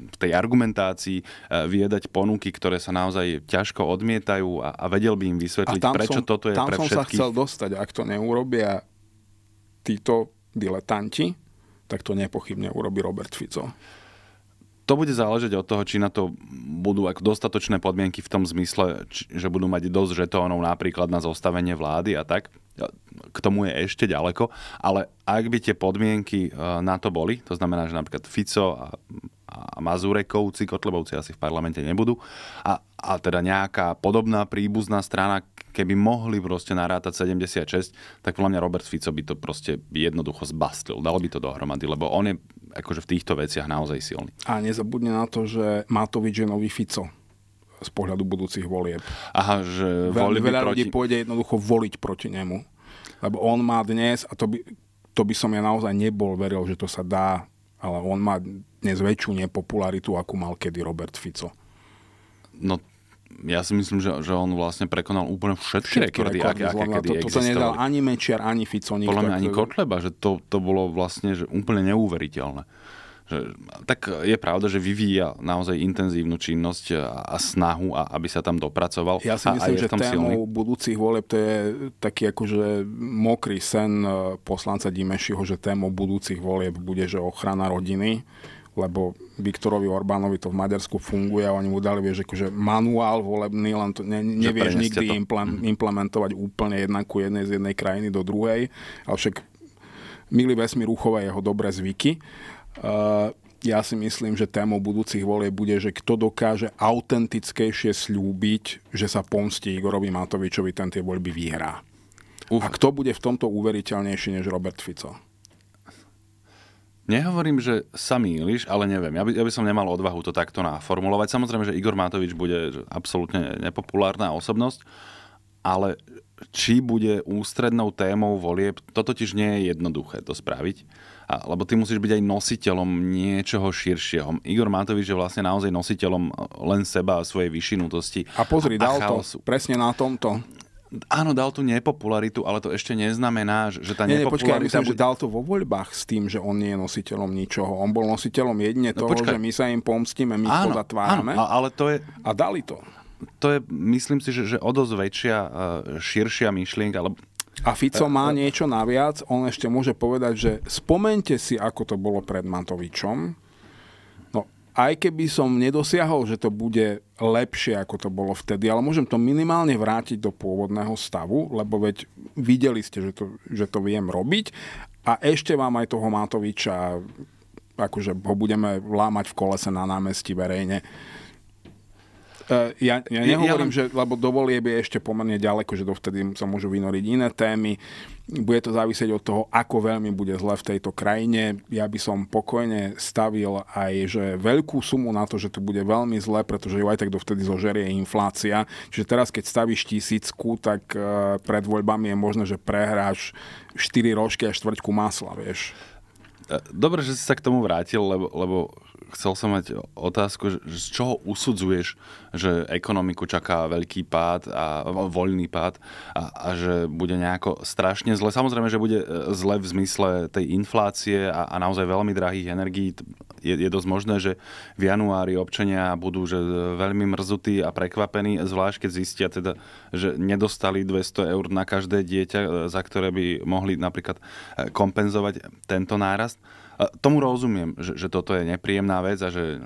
v tej argumentácii e, viedať ponuky, ktoré sa naozaj ťažko odmietajú a, a vedel by im vysvetliť, prečo som, toto je pre všetkých. Tam som sa chcel dostať, ak to neurobia títo diletanti, tak to nepochybne urobí Robert Fico to bude záležať od toho, či na to budú ako dostatočné podmienky v tom zmysle, či, že budú mať dosť žetónov napríklad na zostavenie vlády a tak k tomu je ešte ďaleko, ale ak by tie podmienky e, na to boli, to znamená, že napríklad Fico a, a Mazurekovci, Kotlebovci asi v parlamente nebudú, a, a teda nejaká podobná príbuzná strana, keby mohli proste narátať 76, tak podľa mňa Robert Fico by to proste jednoducho zbastil. Dalo by to dohromady, lebo on je akože v týchto veciach naozaj silný. A nezabudne na to, že Matovič je nový Fico z pohľadu budúcich volieb. Aha, že Veľ, veľa proti... ľudí pôjde jednoducho voliť proti nemu. Lebo on má dnes, a to by, to by som ja naozaj nebol veril, že to sa dá, ale on má dnes väčšiu nepopularitu, akú mal kedy Robert Fico. No ja si myslím, že, že on vlastne prekonal úplne všetky, všetky rekordy, rekordy aké, aké kedy to, to, sa nedal ani Mečiar, ani Fico. Nikto, Podľa mňa ani Kotleba, že to, to bolo vlastne že úplne neuveriteľné že, tak je pravda, že vyvíja naozaj intenzívnu činnosť a, a snahu, a, aby sa tam dopracoval. Ja si a, myslím, a že tému silný. budúcich volieb to je taký akože mokrý sen e, poslanca Dimešiho, že tému budúcich volieb bude, že ochrana rodiny lebo Viktorovi Orbánovi to v Maďarsku funguje a oni mu dali, vieš, akože manuál volebný, len to ne, nevieš nikdy to. Mhm. implementovať úplne jednakú jednej z jednej krajiny do druhej, ale však milý vesmír uchová jeho dobré zvyky ja si myslím, že témou budúcich volie bude, že kto dokáže autentickejšie slúbiť, že sa pomstí Igorovi Matovičovi, ten tie voľby vyhrá. Uf. A kto bude v tomto uveriteľnejší než Robert Fico? Nehovorím, že sa mýliš, ale neviem. Ja by, ja by som nemal odvahu to takto naformulovať. Samozrejme, že Igor Matovič bude absolútne nepopulárna osobnosť, ale či bude ústrednou témou volieb, to totiž nie je jednoduché to spraviť lebo ty musíš byť aj nositeľom niečoho širšieho. Igor Matovič je vlastne naozaj nositeľom e, len seba a svojej vyšinutosti. A pozri, a, dal a to presne na tomto áno, dal tú nepopularitu, ale to ešte neznamená, že tá nie, nepopularita... Počkaj, ja myslím, bude... že dal to vo voľbách s tým, že on nie je nositeľom ničoho. On bol nositeľom jedine no toho, no, počkaj. že my sa im pomstíme, my áno, to zatvárame. Áno, ale to je... A dali to. To je, myslím si, že, že o dosť väčšia, e, širšia myšlienka, alebo a Fico má e, e. niečo naviac, on ešte môže povedať, že spomente si, ako to bolo pred Matovičom. No, aj keby som nedosiahol, že to bude lepšie, ako to bolo vtedy, ale môžem to minimálne vrátiť do pôvodného stavu, lebo veď videli ste, že to, že to viem robiť a ešte vám aj toho Matoviča akože ho budeme lámať v kolese na námestí verejne. Uh, ja, ja nehovorím, ja že, lebo dovolie by je ešte pomerne ďaleko, že dovtedy sa môžu vynoriť iné témy. Bude to závisieť od toho, ako veľmi bude zle v tejto krajine. Ja by som pokojne stavil aj že veľkú sumu na to, že tu bude veľmi zle, pretože ju aj tak dovtedy zožerie inflácia. Čiže teraz, keď stavíš tisícku, tak uh, pred voľbami je možné, že prehráš 4 rožky a štvrťku masla, vieš. E, dobre, že si sa k tomu vrátil, lebo, lebo chcel som mať otázku, z čoho usudzuješ, že ekonomiku čaká veľký pád a voľný pád a, a že bude nejako strašne zle. Samozrejme, že bude e, zle v zmysle tej inflácie a, a naozaj veľmi drahých energií. Je, je dosť možné, že v januári občania budú že e, veľmi mrzutí a prekvapení, zvlášť keď zistia teda, že nedostali 200 eur na každé dieťa, e, za ktoré by mohli napríklad kompenzovať tento nárast. Tomu rozumiem, že, že toto je nepríjemná vec a že e,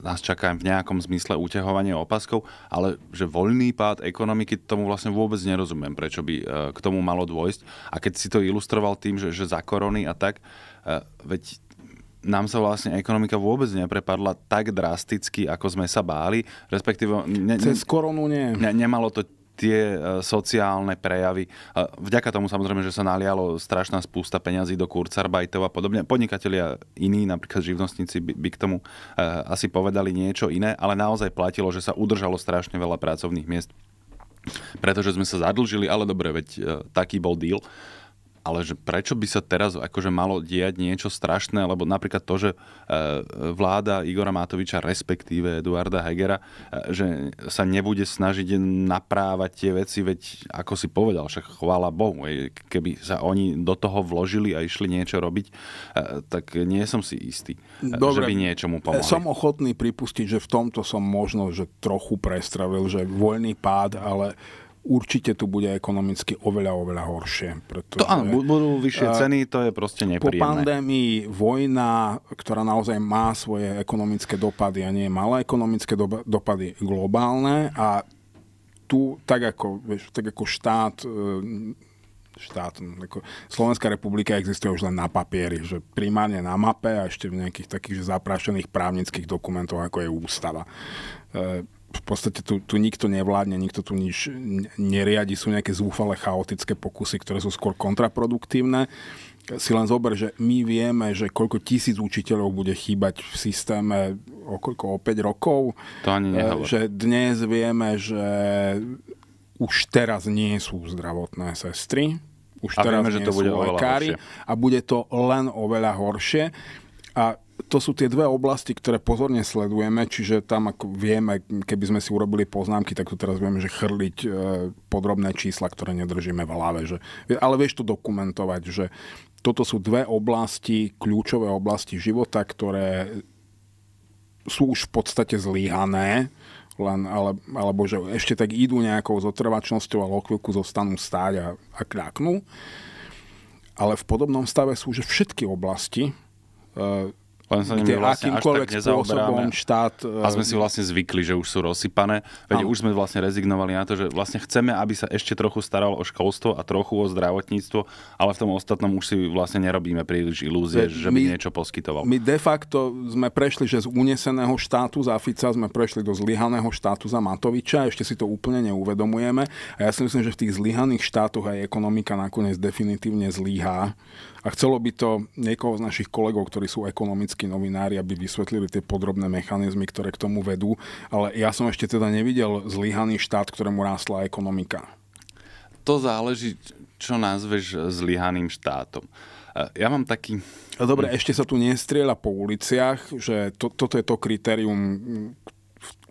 nás čaká v nejakom zmysle uťahovanie opaskov, ale že voľný pád ekonomiky, tomu vlastne vôbec nerozumiem, prečo by e, k tomu malo dôjsť. A keď si to ilustroval tým, že, že za korony a tak, e, veď nám sa vlastne ekonomika vôbec neprepadla tak drasticky, ako sme sa báli, respektíve... Ne, Cez koronu nie. Ne, nemalo to tie e, sociálne prejavy. E, vďaka tomu samozrejme, že sa nalialo strašná spústa peňazí do kurzarbajtov a podobne. Podnikatelia iní, napríklad živnostníci, by, by k tomu e, asi povedali niečo iné, ale naozaj platilo, že sa udržalo strašne veľa pracovných miest pretože sme sa zadlžili, ale dobre, veď taký bol deal ale že prečo by sa teraz akože malo diať niečo strašné, lebo napríklad to, že e, vláda Igora Matoviča, respektíve Eduarda Hegera, e, že sa nebude snažiť naprávať tie veci, veď ako si povedal, však chvála Bohu, keby sa oni do toho vložili a išli niečo robiť, e, tak nie som si istý, Dobre, že by niečomu pomohli. Som ochotný pripustiť, že v tomto som možno že trochu prestravil, že voľný pád, ale určite tu bude ekonomicky oveľa, oveľa horšie. Pretože, to áno, budú vyššie ceny, to je proste nepríjemné. Po pandémii vojna, ktorá naozaj má svoje ekonomické dopady a nie malé ekonomické do, dopady globálne a tu, tak ako, vieš, tak ako štát e, štát. Ako Slovenská republika existuje už len na papieri, že primárne na mape a ešte v nejakých takých že zaprašených právnických dokumentoch, ako je ústava. E, v podstate tu, tu nikto nevládne, nikto tu nič neriadi, sú nejaké zúfale chaotické pokusy, ktoré sú skôr kontraproduktívne. Si len zober, že my vieme, že koľko tisíc učiteľov bude chýbať v systéme o koľko, o 5 rokov. To ani e, nehovor. Že dnes vieme, že už teraz nie sú zdravotné sestry, už a teraz vieme, že to bude lekári horšie. a bude to len oveľa horšie. A to sú tie dve oblasti, ktoré pozorne sledujeme, čiže tam ako vieme, keby sme si urobili poznámky, tak tu teraz vieme, že chrliť e, podrobné čísla, ktoré nedržíme v hlave. Že, ale vieš to dokumentovať, že toto sú dve oblasti, kľúčové oblasti života, ktoré sú už v podstate zlíhané, len, ale, alebo že ešte tak idú nejakou zotrvačnosťou, a o chvíľku zostanú stáť a, a kľaknú. Ale v podobnom stave sú že všetky oblasti, e, len sa nimi vlastne akýmkoľvek spôsobom štát... A e, sme si vlastne zvykli, že už sú rozsypané. Veď už sme vlastne rezignovali na to, že vlastne chceme, aby sa ešte trochu staralo o školstvo a trochu o zdravotníctvo, ale v tom ostatnom už si vlastne nerobíme príliš ilúzie, Veď že by my, niečo poskytoval. My de facto sme prešli, že z uneseného štátu za Fica sme prešli do zlyhaného štátu za Matoviča, ešte si to úplne neuvedomujeme. A ja si myslím, že v tých zlyhaných štátoch aj ekonomika nakoniec definitívne zlyhá. A chcelo by to niekoho z našich kolegov, ktorí sú ekonomicky slovenskí novinári, aby vysvetlili tie podrobné mechanizmy, ktoré k tomu vedú. Ale ja som ešte teda nevidel zlyhaný štát, ktorému rásla ekonomika. To záleží, čo nazveš zlyhaným štátom. E, ja mám taký... Dobre, ešte sa tu nestrieľa po uliciach, že to, toto je to kritérium,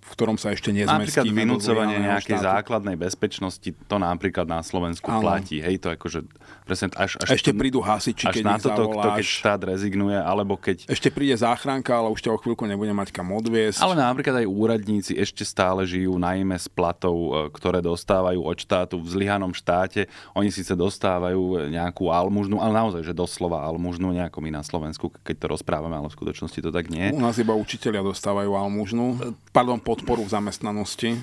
v ktorom sa ešte nezmestíme. Napríklad vynúcovanie nejakej štátu. základnej bezpečnosti, to napríklad na Slovensku ano. platí. Hej, to akože presne až, až ešte prídu hasiči, až keď na toto, zavoláš, to, keď štát rezignuje, alebo keď... Ešte príde záchranka, ale už ťa o chvíľku nebude mať kam odviesť. Ale napríklad aj úradníci ešte stále žijú najmä z platov, e, ktoré dostávajú od štátu v zlyhanom štáte. Oni síce dostávajú e, nejakú almužnú, ale naozaj, že doslova almužnú, nejako my na Slovensku, keď to rozprávame, ale v skutočnosti to tak nie. U nás iba učitelia dostávajú almužnu. Pardon, pod podporu v zamestnanosti.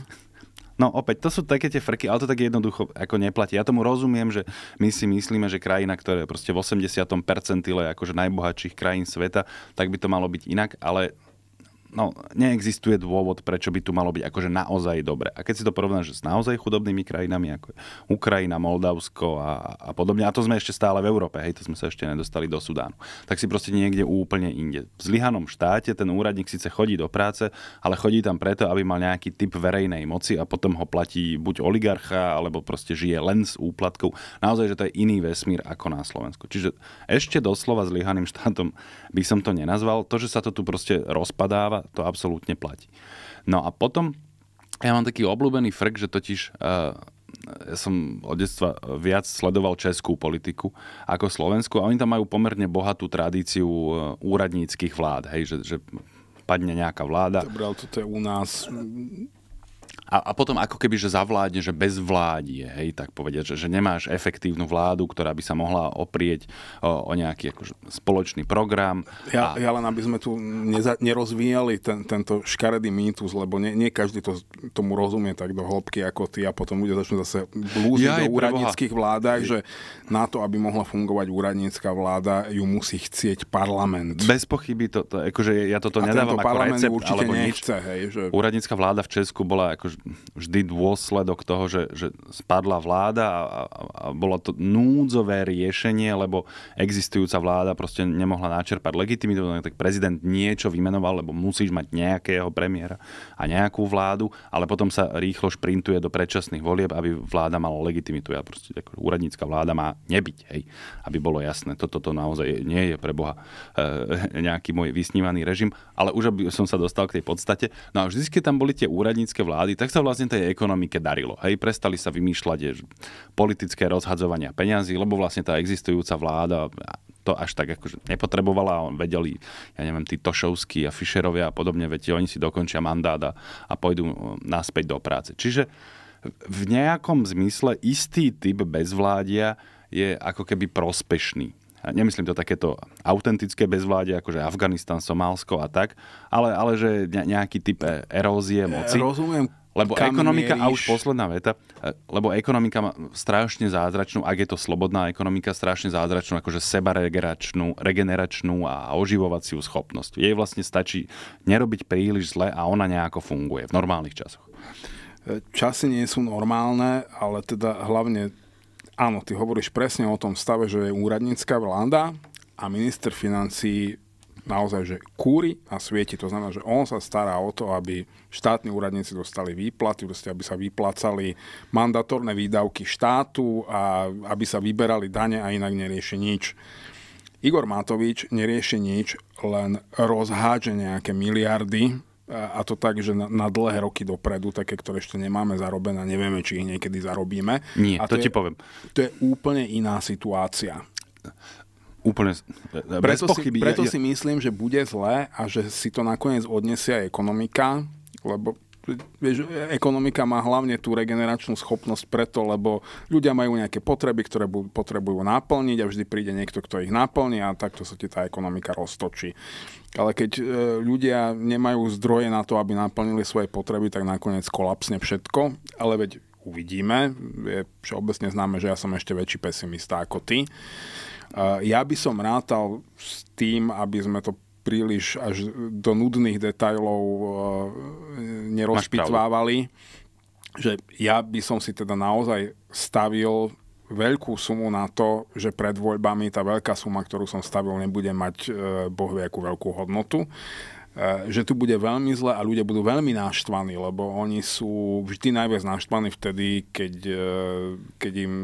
No opäť, to sú také tie frky, ale to tak jednoducho ako neplatí. Ja tomu rozumiem, že my si myslíme, že krajina, ktorá je proste v 80. percentile akože najbohatších krajín sveta, tak by to malo byť inak, ale no, neexistuje dôvod, prečo by tu malo byť akože naozaj dobre. A keď si to porovnáš s naozaj chudobnými krajinami, ako Ukrajina, Moldavsko a, a podobne, a to sme ešte stále v Európe, hej, to sme sa ešte nedostali do Sudánu, tak si proste niekde úplne inde. V zlyhanom štáte ten úradník síce chodí do práce, ale chodí tam preto, aby mal nejaký typ verejnej moci a potom ho platí buď oligarcha, alebo proste žije len s úplatkov. Naozaj, že to je iný vesmír ako na Slovensku. Čiže ešte doslova zlyhaným štátom by som to nenazval. To, že sa to tu proste rozpadáva, to absolútne platí. No a potom, ja mám taký obľúbený frk, že totiž eh, ja som od detstva viac sledoval českú politiku ako Slovensku. a oni tam majú pomerne bohatú tradíciu eh, úradníckých vlád, hej, že, že padne nejaká vláda. Dobre, ale toto je u nás a, a potom ako keby, že zavládne, že bez vládie, hej, tak povedať, že, že nemáš efektívnu vládu, ktorá by sa mohla oprieť o, o nejaký akože, spoločný program. Ja, a... ja len aby sme tu neza, nerozvíjali ten, tento škaredý mýtus, lebo nie, nie každý to, tomu rozumie tak do hĺbky ako ty a potom ľudia začnú zase blúziť ja, o úradníckých vládach, že na to, aby mohla fungovať úradnícka vláda, ju musí chcieť parlament. Bez pochyby, to, to, akože ja toto a nedávam ako parlament recept, určite alebo nechce, nič. Hej, že... Úradnícka vláda v Česku bola akože vždy dôsledok toho, že, že spadla vláda a, a bolo to núdzové riešenie, lebo existujúca vláda proste nemohla načerpať legitimitu, no tak prezident niečo vymenoval, lebo musíš mať nejakého premiéra a nejakú vládu, ale potom sa rýchlo šprintuje do predčasných volieb, aby vláda mala legitimitu. Ja proste, ako úradnícka vláda má nebyť, hej, aby bolo jasné, toto to naozaj nie je pre Boha e, nejaký môj vysnívaný režim, ale už aby som sa dostal k tej podstate. No a vždy, keď tam boli tie úradnícke vlády, tak tak sa vlastne tej ekonomike darilo. Hej, prestali sa vymýšľať eh, politické rozhadzovania peňazí, lebo vlastne tá existujúca vláda to až tak akože nepotrebovala. On vedeli, ja neviem, tí Tošovskí a Fischerovia a podobne, viete, oni si dokončia mandát a, a pôjdu eh, naspäť do práce. Čiže v nejakom zmysle istý typ bezvládia je ako keby prospešný. A nemyslím to takéto autentické bezvládie, akože Afganistan, Somálsko a tak, ale, ale že nejaký typ eh, erózie moci. Rozumiem lebo Kam ekonomika, mieríš? a už posledná veta, e, lebo ekonomika má strašne zázračnú, ak je to slobodná ekonomika, strašne zázračnú, akože sebaregeneračnú regeneračnú a oživovaciu schopnosť. Jej vlastne stačí nerobiť príliš zle a ona nejako funguje v normálnych časoch. E, časy nie sú normálne, ale teda hlavne, áno, ty hovoríš presne o tom stave, že je úradnícka vláda a minister financí naozaj, že kúri a svieti. To znamená, že on sa stará o to, aby štátni úradníci dostali výplaty, proste aby sa vyplácali mandatórne výdavky štátu a aby sa vyberali dane a inak nerieši nič. Igor Matovič nerieši nič, len rozháže nejaké miliardy a to tak, že na, na dlhé roky dopredu, také, ktoré ešte nemáme zarobené, nevieme, či ich niekedy zarobíme. Nie, a to, to je, ti poviem. To je úplne iná situácia. Úplne preto bez pochyby. Si, preto ja, si myslím, že bude zle a že si to nakoniec odnesie aj ekonomika, lebo vieš, ekonomika má hlavne tú regeneračnú schopnosť preto, lebo ľudia majú nejaké potreby, ktoré potrebujú naplniť a vždy príde niekto, kto ich naplní a takto sa ti tá ekonomika roztočí. Ale keď e, ľudia nemajú zdroje na to, aby naplnili svoje potreby, tak nakoniec kolapsne všetko. Ale veď uvidíme. Je všeobecne známe, že ja som ešte väčší pesimista ako ty. Ja by som rátal s tým, aby sme to príliš až do nudných detajlov e, nerozpitvávali. Že ja by som si teda naozaj stavil veľkú sumu na to, že pred voľbami tá veľká suma, ktorú som stavil, nebude mať e, bohvie akú veľkú hodnotu. E, že tu bude veľmi zle a ľudia budú veľmi náštvaní, lebo oni sú vždy najviac náštvaní vtedy, keď, e, keď im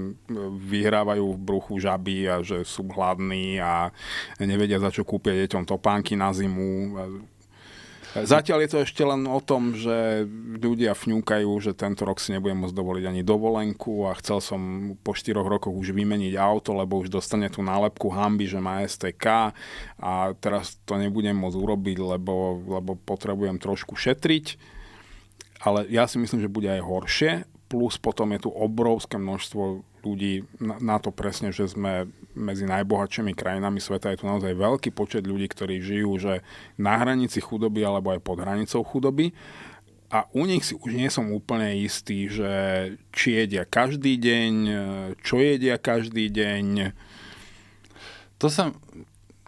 vyhrávajú v bruchu žaby a že sú hladní a nevedia za čo kúpia deťom topánky na zimu. E, Zatiaľ je to ešte len o tom, že ľudia fňúkajú, že tento rok si nebudem môcť dovoliť ani dovolenku a chcel som po 4 rokoch už vymeniť auto, lebo už dostane tú nálepku hamby, že má STK a teraz to nebudem môcť urobiť, lebo, lebo potrebujem trošku šetriť ale ja si myslím, že bude aj horšie, plus potom je tu obrovské množstvo ľudí na, na to presne, že sme medzi najbohatšími krajinami sveta. Je tu naozaj veľký počet ľudí, ktorí žijú že na hranici chudoby alebo aj pod hranicou chudoby. A u nich si už nie som úplne istý, že či jedia každý deň, čo jedia každý deň. To sa,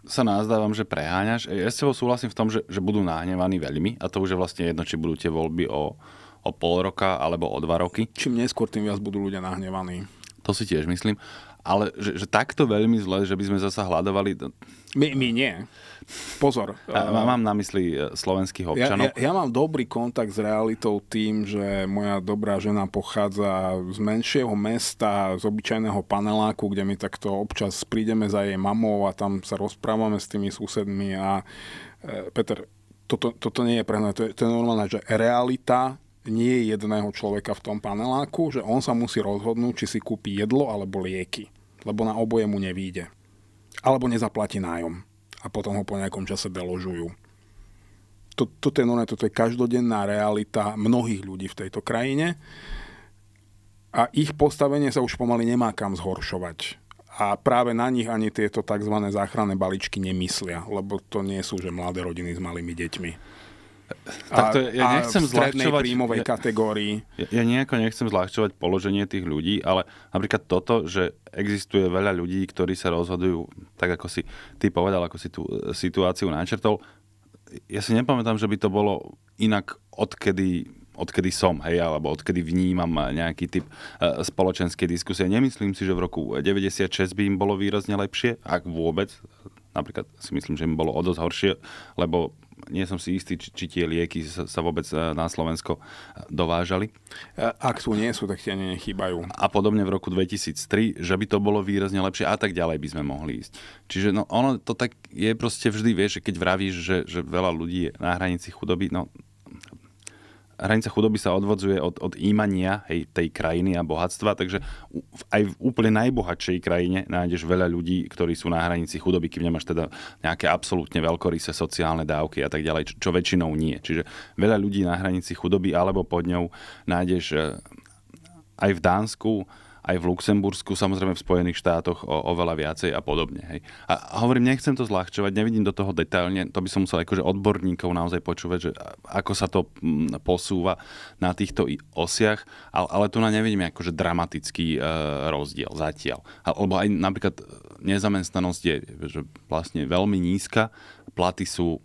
sa názdávam, že preháňaš. Ja s tebou súhlasím v tom, že, že budú nahnevaní veľmi a to už je vlastne jedno, či budú tie voľby o o pol roka alebo o dva roky. Čím neskôr, tým viac budú ľudia nahnevaní. To si tiež myslím. Ale že, že takto veľmi zle, že by sme zasa hľadovali... My, my nie. Pozor. Ja, eh, mám na mysli eh, slovenských občanov. Ja, ja, ja mám dobrý kontakt s realitou tým, že moja dobrá žena pochádza z menšieho mesta, z obyčajného paneláku, kde my takto občas prídeme za jej mamou a tam sa rozprávame s tými susedmi a e, Peter, toto, toto nie je prehnané, to je, to je normálne, že realita nie jedného človeka v tom paneláku, že on sa musí rozhodnúť, či si kúpi jedlo alebo lieky, lebo na oboje mu nevíde. Alebo nezaplatí nájom a potom ho po nejakom čase deložujú. To, toto, je, no, toto je každodenná realita mnohých ľudí v tejto krajine a ich postavenie sa už pomaly nemá kam zhoršovať. A práve na nich ani tieto tzv. záchranné balíčky nemyslia, lebo to nie sú že mladé rodiny s malými deťmi to ja nechcem a v strednej príjmovej ja, kategórii. Ja, ja nejako nechcem zľahčovať položenie tých ľudí, ale napríklad toto, že existuje veľa ľudí, ktorí sa rozhodujú, tak ako si ty povedal, ako si tú e, situáciu načrtol, ja si nepamätám, že by to bolo inak odkedy odkedy som, hej, alebo odkedy vnímam nejaký typ e, spoločenskej diskusie. Nemyslím si, že v roku 96 by im bolo výrazne lepšie, ak vôbec. Napríklad si myslím, že im bolo o dosť horšie, lebo nie som si istý, či, či tie lieky sa, sa vôbec e, na Slovensko e, dovážali. E, ak sú, nie sú, tak tie ani nechýbajú. A podobne v roku 2003, že by to bolo výrazne lepšie a tak ďalej by sme mohli ísť. Čiže no, ono to tak je proste vždy, vieš, keď vravíš, že, že veľa ľudí je na hranici chudoby, no hranica chudoby sa odvodzuje od, od ímania hej, tej krajiny a bohatstva, takže aj v úplne najbohatšej krajine nájdeš veľa ľudí, ktorí sú na hranici chudoby, kým nemáš teda nejaké absolútne veľkoryse sociálne dávky a tak ďalej, čo, čo väčšinou nie. Čiže veľa ľudí na hranici chudoby alebo pod ňou nájdeš eh, aj v Dánsku aj v Luxembursku, samozrejme v Spojených štátoch o, oveľa viacej a podobne. Hej. A hovorím, nechcem to zľahčovať, nevidím do toho detailne, to by som musel akože odborníkov naozaj počúvať, že ako sa to mm, posúva na týchto osiach, ale, ale tu na nevidíme akože dramatický e, rozdiel zatiaľ. Alebo aj napríklad e, nezamestnanosť je že vlastne veľmi nízka, platy sú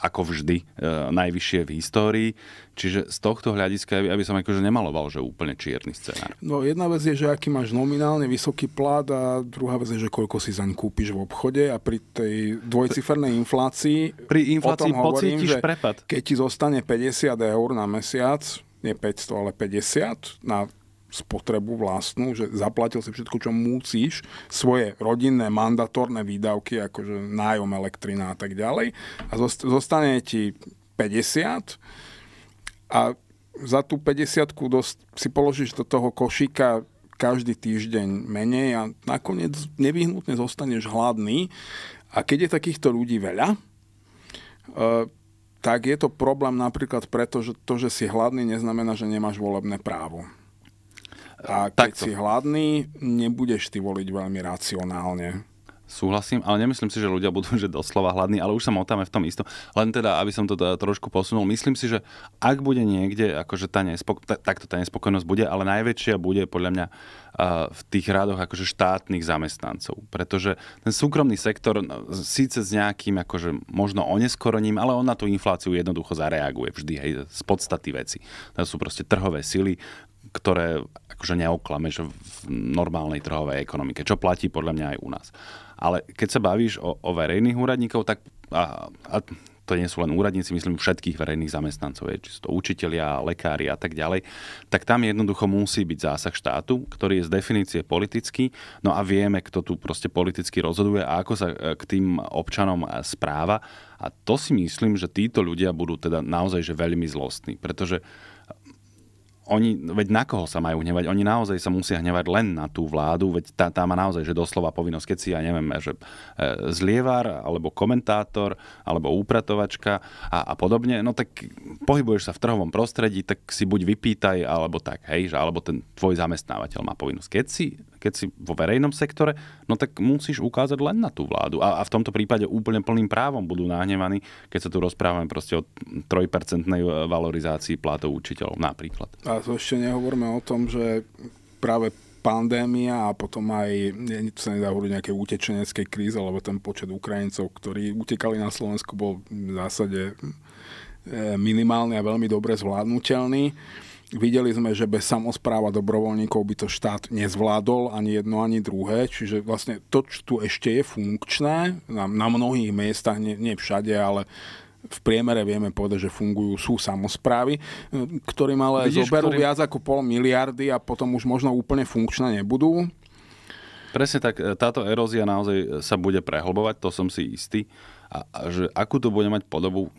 ako vždy, e, najvyššie v histórii. Čiže z tohto hľadiska, aby som akože nemaloval, že úplne čierny scenár. No jedna vec je, že aký máš nominálne vysoký plat a druhá vec je, že koľko si zaň kúpiš v obchode a pri tej dvojcifernej inflácii... Pri inflácii pocítiš hovorím, prepad. Keď ti zostane 50 eur na mesiac, nie 500, ale 50 na spotrebu vlastnú, že zaplatil si všetko, čo musíš, svoje rodinné mandatórne výdavky, akože nájom, elektrina a tak ďalej a zostane ti 50 a za tú 50 si položíš do toho košíka každý týždeň menej a nakoniec nevyhnutne zostaneš hladný. A keď je takýchto ľudí veľa, e, tak je to problém napríklad preto, že to, že si hladný, neznamená, že nemáš volebné právo. A keď takto. si hladný, nebudeš ty voliť veľmi racionálne. Súhlasím, ale nemyslím si, že ľudia budú *laughs* že doslova hladní, ale už sa motáme v tom istom. Len teda, aby som to teda trošku posunul, myslím si, že ak bude niekde, akože tá nespok- t- takto tá nespokojnosť bude, ale najväčšia bude podľa mňa uh, v tých rádoch akože štátnych zamestnancov. Pretože ten súkromný sektor no, síce s nejakým akože možno oneskorením, ale on na tú infláciu jednoducho zareaguje vždy, aj z podstaty veci. To sú proste trhové sily, ktoré akože že v normálnej trhovej ekonomike, čo platí podľa mňa aj u nás. Ale keď sa bavíš o, o verejných úradníkov, tak a, a to nie sú len úradníci, myslím všetkých verejných zamestnancov, je, či sú to učitelia, lekári a tak ďalej, tak tam jednoducho musí byť zásah štátu, ktorý je z definície politický, no a vieme, kto tu proste politicky rozhoduje a ako sa e, k tým občanom e, správa. A to si myslím, že títo ľudia budú teda naozaj že veľmi zlostní, pretože uh, oni, veď na koho sa majú hnevať? Oni naozaj sa musia hnevať len na tú vládu, veď tá, tá má naozaj, že doslova povinnosť, keď si, ja neviem, e, že e, zlievar, alebo komentátor, alebo úpratovačka a, a podobne, no tak pohybuješ sa v trhovom prostredí, tak si buď vypýtaj, alebo tak, hej, že alebo ten tvoj zamestnávateľ má povinnosť. Keď si keď si vo verejnom sektore, no tak musíš ukázať len na tú vládu. A, a v tomto prípade úplne plným právom budú nahnevaní, keď sa tu rozprávame proste o 3% e, valorizácii plátov učiteľov napríklad. A to ešte nehovorme o tom, že práve pandémia a potom aj, to sa nedá hovoriť, nejaké utečeneckej kríze, lebo ten počet Ukrajincov, ktorí utekali na Slovensku, bol v zásade e, minimálny a veľmi dobre zvládnutelný. Videli sme, že bez samozpráva dobrovoľníkov by to štát nezvládol ani jedno, ani druhé. Čiže vlastne to, čo tu ešte je funkčné, na, na mnohých miestach, nie, nie všade, ale v priemere vieme povedať, že fungujú, sú samozprávy, ktorým ale Vidíš, zoberú ktorým... viac ako pol miliardy a potom už možno úplne funkčné nebudú. Presne tak, e, táto erózia naozaj sa bude prehlbovať, to som si istý. A, a že akú to bude mať podobu,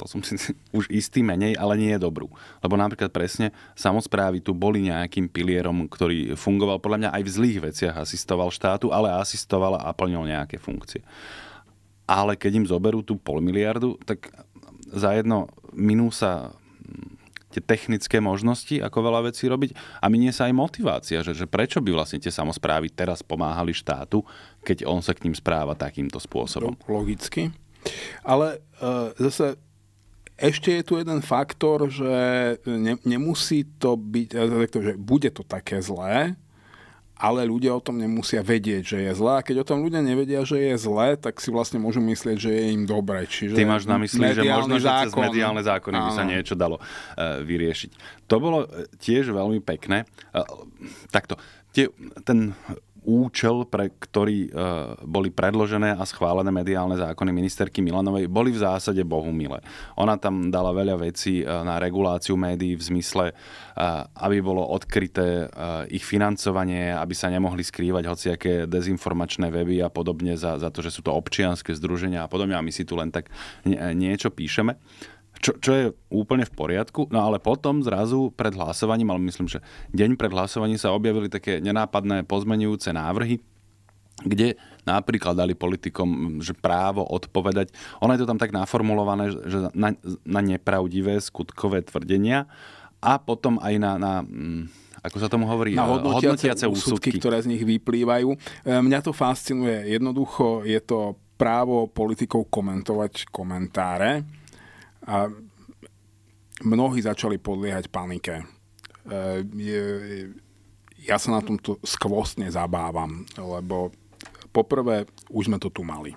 to som si *laughs* už istý menej, ale nie je dobrú. Lebo napríklad presne samozprávy tu boli nejakým pilierom, ktorý fungoval podľa mňa aj v zlých veciach, asistoval štátu, ale asistoval a plnil nejaké funkcie. Ale keď im zoberú tú pol miliardu, tak za jedno minú sa mm, tie technické možnosti, ako veľa vecí robiť a minie sa aj motivácia, že, že prečo by vlastne tie samozprávy teraz pomáhali štátu, keď on sa k ním správa takýmto spôsobom. No, logicky. Ale e, zase ešte je tu jeden faktor, že ne, nemusí to byť, že bude to také zlé, ale ľudia o tom nemusia vedieť, že je zlé. A keď o tom ľudia nevedia, že je zlé, tak si vlastne môžu myslieť, že je im dobré. Čiže Ty máš na mysli, že možno, že zákon. cez mediálne zákony Áno. by sa niečo dalo uh, vyriešiť. To bolo e, tiež veľmi pekné. Uh, takto, tie, ten účel, pre ktorý e, boli predložené a schválené mediálne zákony ministerky Milanovej, boli v zásade bohumile. Ona tam dala veľa vecí e, na reguláciu médií v zmysle, e, aby bolo odkryté ich financovanie, aby sa nemohli skrývať hociaké dezinformačné weby a podobne za, za to, že sú to občianské združenia a podobne a my si tu len tak niečo píšeme čo, čo je úplne v poriadku. No ale potom zrazu pred hlasovaním, ale myslím, že deň pred hlasovaním sa objavili také nenápadné pozmenujúce návrhy, kde napríklad dali politikom že právo odpovedať. Ono je to tam tak naformulované, že na, na nepravdivé skutkové tvrdenia a potom aj na, na ako sa tomu hovorí, na eh, hodnotiace, hodnotiace úsudky, úsudky, ktoré z nich vyplývajú. Eh, mňa to fascinuje. Jednoducho je to právo politikov komentovať komentáre a mnohí začali podliehať panike. E, ja sa na tomto skvostne zabávam, lebo poprvé už sme to tu mali.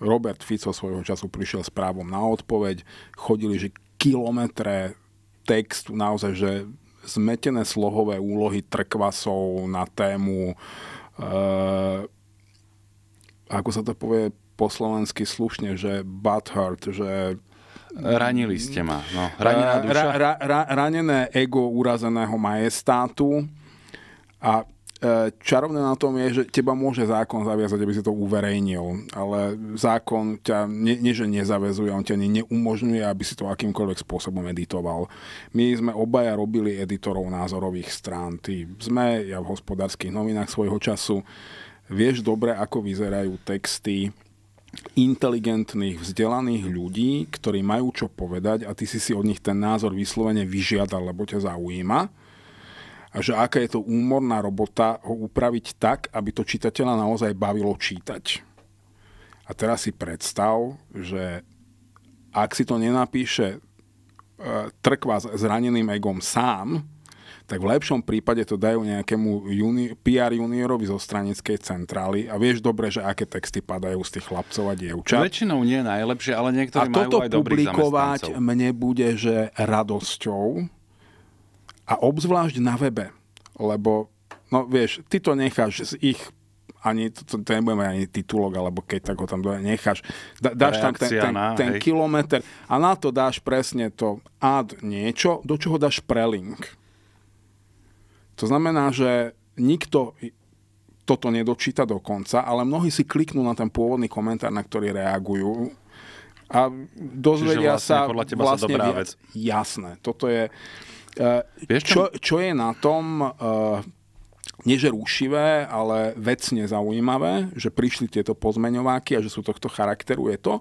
Robert Fico svojho času prišiel s právom na odpoveď, chodili, že kilometre textu, naozaj, že zmetené slohové úlohy trkvasov na tému e, ako sa to povie po slovensky slušne, že butthurt, že Ranili ste ma. No, ranená duša. Ra, ra, ra, ranené ego urazeného majestátu. A e, čarovné na tom je, že teba môže zákon zaviazať, aby si to uverejnil, ale zákon ťa nie, nie že nezavezuje, on ťa neumožňuje, aby si to akýmkoľvek spôsobom editoval. My sme obaja robili editorov názorových strán. Ty sme, ja v hospodárskych novinách svojho času. Vieš dobre, ako vyzerajú texty, inteligentných, vzdelaných ľudí, ktorí majú čo povedať a ty si si od nich ten názor vyslovene vyžiadal, lebo ťa zaujíma. A že aká je to úmorná robota ho upraviť tak, aby to čitateľa naozaj bavilo čítať. A teraz si predstav, že ak si to nenapíše e, trkva s zraneným egom sám, tak v lepšom prípade to dajú nejakému juni- PR juniorovi zo stranickej centrály a vieš dobre, že aké texty padajú z tých chlapcov a dievčat. Väčšinou nie najlepšie, ale niektorí a majú toto aj publikovať mne bude, že radosťou a obzvlášť na webe, lebo no vieš, ty to necháš z ich ani, to, to, to nebudeme ani titulok, alebo keď tak ho tam doja, necháš, da, dáš tam ten, ten, ten kilometr a na to dáš presne to ad niečo, do čoho dáš prelink. To znamená, že nikto toto nedočíta do konca, ale mnohí si kliknú na ten pôvodný komentár, na ktorý reagujú a dozvedia Čiže vlastne, sa podľa teba vlastne sa dobrá vec. Jasné, toto je... Uh, Vieš, čo, čo je na tom uh, nie že rušivé, ale vecne zaujímavé, že prišli tieto pozmeňováky a že sú tohto charakteru, je to,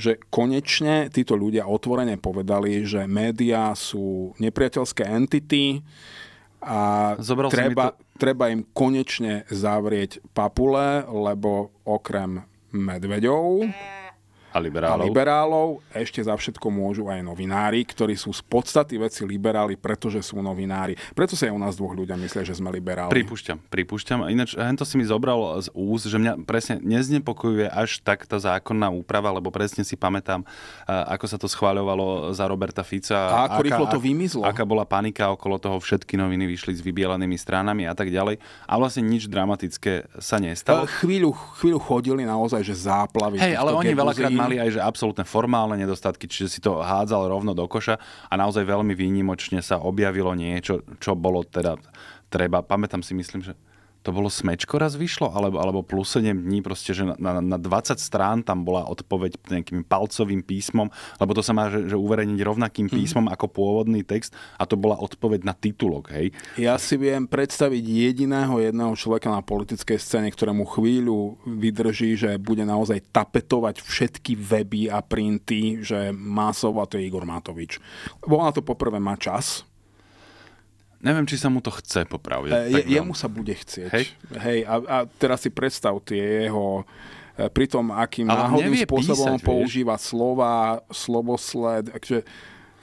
že konečne títo ľudia otvorene povedali, že médiá sú nepriateľské entity, a Zobral treba, to... treba im konečne zavrieť papule, lebo okrem medveďov a liberálov. A liberálov ešte za všetko môžu aj novinári, ktorí sú z podstaty veci liberáli, pretože sú novinári. Preto sa aj u nás dvoch ľudia myslia, že sme liberáli. Pripúšťam, pripúšťam. Ináč, to si mi zobral z úz, že mňa presne neznepokojuje až tak tá zákonná úprava, lebo presne si pamätám, ako sa to schváľovalo za Roberta Fica. A ako aká, rýchlo to vymizlo. Aká bola panika okolo toho, všetky noviny vyšli s vybielanými stranami a tak ďalej. A vlastne nič dramatické sa nestalo. Chvíľu, chvíľu chodili naozaj, že záplavy. Hej, ale oni veľakrát mali aj že absolútne formálne nedostatky, čiže si to hádzal rovno do koša a naozaj veľmi výnimočne sa objavilo niečo, čo bolo teda treba. Pamätám si, myslím, že to bolo smečko raz vyšlo, alebo, alebo plus 7 dní, proste, že na, na 20 strán tam bola odpoveď nejakým palcovým písmom, lebo to sa má, že, že uverejniť rovnakým mhm. písmom mm. ako pôvodný text a to bola odpoveď na titulok, hej? Ja si viem predstaviť jediného jedného človeka na politickej scéne, ktorému chvíľu vydrží, že bude naozaj tapetovať všetky weby a printy, že má a to je Igor Matovič. Bola to poprvé má čas, Neviem, či sa mu to chce popravde. Eh, je, jemu no. sa bude chcieť. Hej, Hej a, a teraz si predstav tie jeho eh, pri tom, akým Ale náhodným spôsobom písať, používa vieš? slova, slovosled. Takže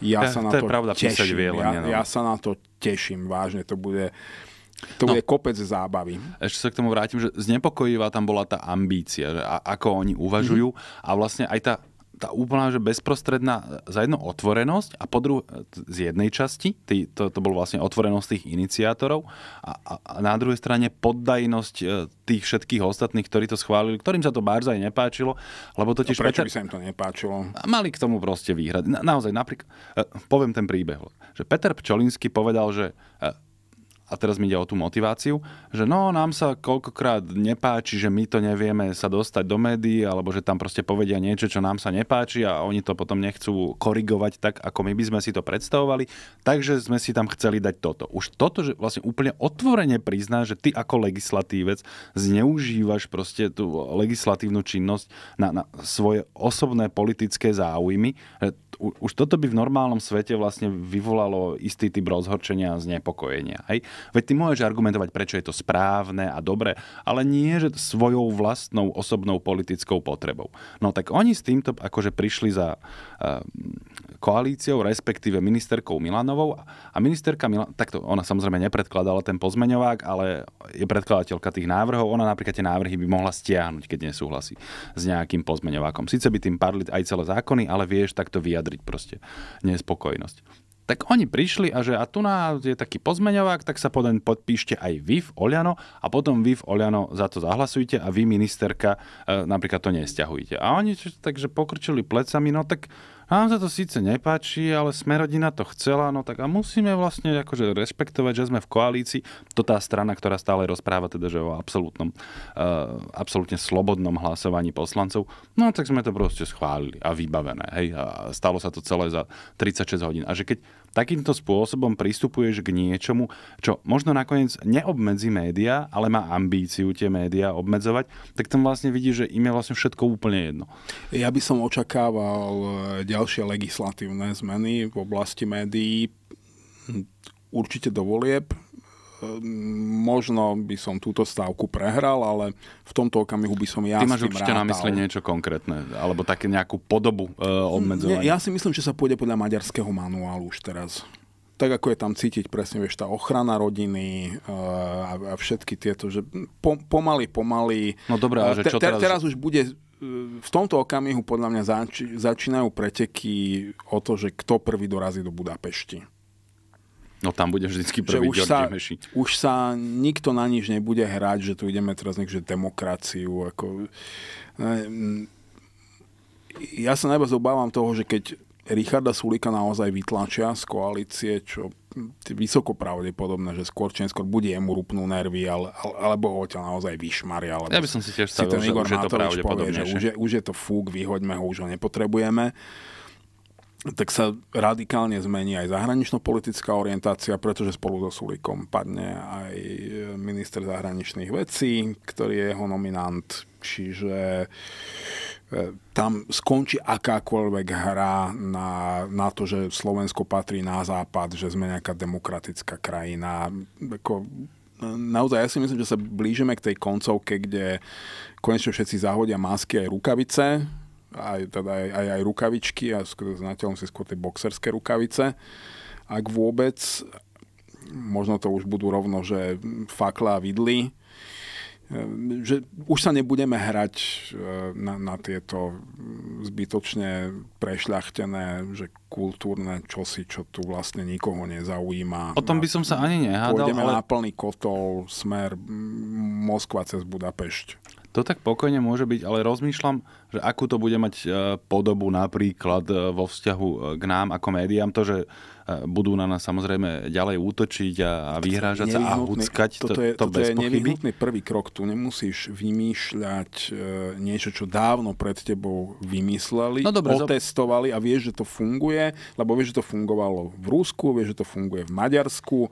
ja, eh, sa na to, je pravda, teším. Vie, ja, no. ja sa na to teším, vážne. To bude, to no, bude kopec zábavy. Ešte sa k tomu vrátim, že znepokojivá tam bola tá ambícia, že a, ako oni uvažujú mm-hmm. a vlastne aj tá tá úplná, že bezprostredná e, za jedno otvorenosť a po druhé e, z jednej časti, tý, to, to bol vlastne otvorenosť tých iniciátorov a, a, a na druhej strane poddajnosť e, tých všetkých ostatných, ktorí to schválili, ktorým sa to bárza aj nepáčilo, lebo totiž... A prečo Peter, by sa im to nepáčilo? Mali k tomu proste výhrady. Na, naozaj, napríklad, poviem ten príbeh, že Peter Pčolinsky povedal, že a teraz mi ide o tú motiváciu, že no, nám sa koľkokrát nepáči, že my to nevieme sa dostať do médií, alebo že tam proste povedia niečo, čo nám sa nepáči a oni to potom nechcú korigovať tak, ako my by sme si to predstavovali, takže sme si tam chceli dať toto. Už toto, že vlastne úplne otvorene prizná, že ty ako legislatívec zneužívaš proste tú legislatívnu činnosť na, na svoje osobné politické záujmy, e, už toto by v normálnom svete vlastne vyvolalo istý typ rozhorčenia a znepokojenia. Hej? Veď ty môžeš argumentovať, prečo je to správne a dobre, ale nie že svojou vlastnou osobnou politickou potrebou. No tak oni s týmto akože prišli za eh, koalíciou, respektíve ministerkou Milanovou a ministerka Milan... Takto, ona samozrejme nepredkladala ten pozmeňovák, ale je predkladateľka tých návrhov. Ona napríklad tie návrhy by mohla stiahnuť, keď nesúhlasí s nejakým pozmeňovákom. Sice by tým padli aj celé zákony, ale vieš takto vyjadriť proste nespokojnosť. Tak oni prišli a že a tu nás je taký pozmeňovák, tak sa podaň podpíšte aj vy v Oliano a potom vy v Oliano za to zahlasujte a vy ministerka e, napríklad to nesťahujte. A oni takže pokrčili plecami, no tak a nám sa to síce nepáči, ale sme rodina to chcela, no tak a musíme vlastne akože rešpektovať, že sme v koalícii. To tá strana, ktorá stále rozpráva teda, že o absolútnom, uh, absolútne slobodnom hlasovaní poslancov. No tak sme to proste schválili a vybavené. Hej, a stalo sa to celé za 36 hodín. A že keď takýmto spôsobom pristupuješ k niečomu, čo možno nakoniec neobmedzí média, ale má ambíciu tie médiá obmedzovať, tak tam vlastne vidíš, že im je vlastne všetko úplne jedno. Ja by som očakával eh, ďalšie legislatívne zmeny v oblasti médií, určite do volieb. Možno by som túto stávku prehral, ale v tomto okamihu by som ja Ty máš určite rátal. na mysli niečo konkrétne, alebo také nejakú podobu e, obmedzovania. ja si myslím, že sa pôjde podľa maďarského manuálu už teraz. Tak ako je tam cítiť presne, vieš, tá ochrana rodiny e, a, a všetky tieto, že po, pomaly, pomaly... No dobré, ale e, že te, čo teraz... Te, teraz už bude E, v tomto okamihu podľa mňa zač- začínajú preteky o to, že kto prvý dorazí do Budapešti. No tam bude vždycky prvý že už sa, už sa nikto na nič nebude hrať, že tu ideme teraz nekde demokraciu. Ako... E, ja sa najviac obávam toho, že keď Richarda Sulika naozaj vytlačia z koalície, čo je vysoko pravdepodobné, že skôr či neskôr bude jemu rupnú nervy, ale, alebo ho ťa naozaj vyšmaria. ja by som si tiež stavil, si že Igor už je to Povie, že už, je, už je to fúk, vyhoďme ho, už ho nepotrebujeme tak sa radikálne zmení aj zahranično-politická orientácia, pretože spolu so Sulikom padne aj minister zahraničných vecí, ktorý je jeho nominant. Čiže tam skončí akákoľvek hra na, na to, že Slovensko patrí na západ, že sme nejaká demokratická krajina. Ako, naozaj ja si myslím, že sa blížime k tej koncovke, kde konečne všetci zahodia masky aj rukavice, aj, teda aj, aj, aj rukavičky, a znateľom si skôr tie boxerské rukavice, ak vôbec. Možno to už budú rovno, že fakla a vidly Ehm, že už sa nebudeme hrať e, na, na tieto zbytočne prešľachtené, že kultúrne čosi, čo tu vlastne nikoho nezaujíma. O tom by som sa ani nehádal. Pôjdeme ale... na plný kotol, smer Moskva cez Budapešť. To tak pokojne môže byť, ale rozmýšľam, že akú to bude mať e, podobu napríklad e, vo vzťahu e, k nám ako médiám, to, že budú na nás samozrejme ďalej útočiť a, a vyhrážať sa a huckať, toto je, to, bez je nevyhnutný prvý krok. Tu nemusíš vymýšľať niečo, čo dávno pred tebou vymysleli, no dobre, otestovali a vieš, že to funguje, lebo vieš, že to fungovalo v Rusku, vieš, že to funguje v Maďarsku.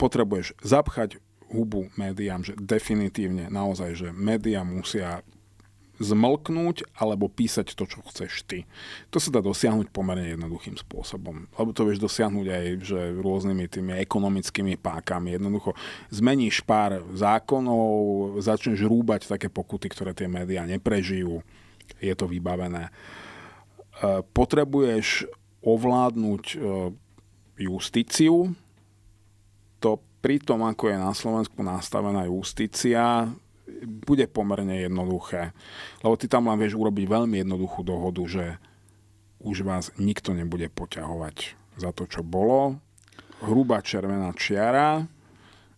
Potrebuješ zapchať hubu médiám, že definitívne naozaj, že médiá musia zmlknúť alebo písať to, čo chceš ty. To sa dá dosiahnuť pomerne jednoduchým spôsobom. Lebo to vieš dosiahnuť aj že rôznymi tými ekonomickými pákami. Jednoducho zmeníš pár zákonov, začneš rúbať také pokuty, ktoré tie médiá neprežijú. Je to vybavené. E, potrebuješ ovládnuť e, justíciu, pri tom, ako je na Slovensku nastavená justícia, bude pomerne jednoduché. Lebo ty tam len vieš urobiť veľmi jednoduchú dohodu, že už vás nikto nebude poťahovať za to, čo bolo. Hrubá červená čiara,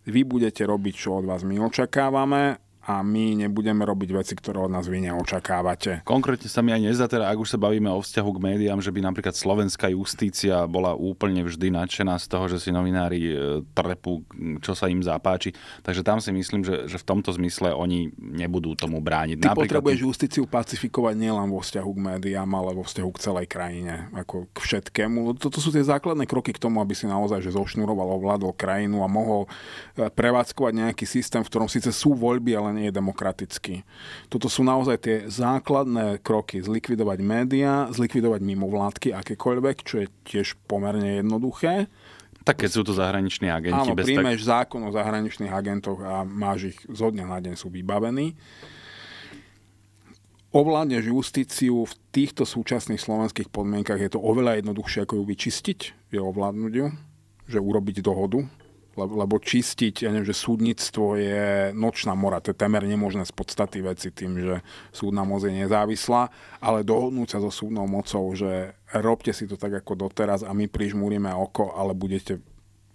vy budete robiť, čo od vás my očakávame a my nebudeme robiť veci, ktoré od nás vy neočakávate. Konkrétne sa mi aj nezdá, teda, ak už sa bavíme o vzťahu k médiám, že by napríklad slovenská justícia bola úplne vždy nadšená z toho, že si novinári e, trepú, čo sa im zapáči. Takže tam si myslím, že, že v tomto zmysle oni nebudú tomu brániť. Ty napríklad... potrebuješ justíciu pacifikovať nielen vo vzťahu k médiám, ale vo vzťahu k celej krajine, ako k všetkému. Toto sú tie základné kroky k tomu, aby si naozaj že zošnuroval, ovládol krajinu a mohol e, prevádzkovať nejaký systém, v ktorom síce sú voľby, ale nie je demokratický. Toto sú naozaj tie základné kroky. Zlikvidovať médiá, zlikvidovať mimovládky akékoľvek, čo je tiež pomerne jednoduché. Tak keď sú to zahraniční agenti. Áno, bez príjmeš tak... zákon o zahraničných agentoch a máš ich zo dňa na deň sú vybavení. Ovládneš justíciu v týchto súčasných slovenských podmienkach je to oveľa jednoduchšie, ako ju vyčistiť, je ovládnuť ju, že urobiť dohodu lebo, lebo čistiť, ja neviem, že súdnictvo je nočná mora, to je temer nemožné z podstaty veci tým, že súdna moc je nezávislá, ale dohodnúť sa so súdnou mocou, že robte si to tak ako doteraz a my prižmúrime oko, ale budete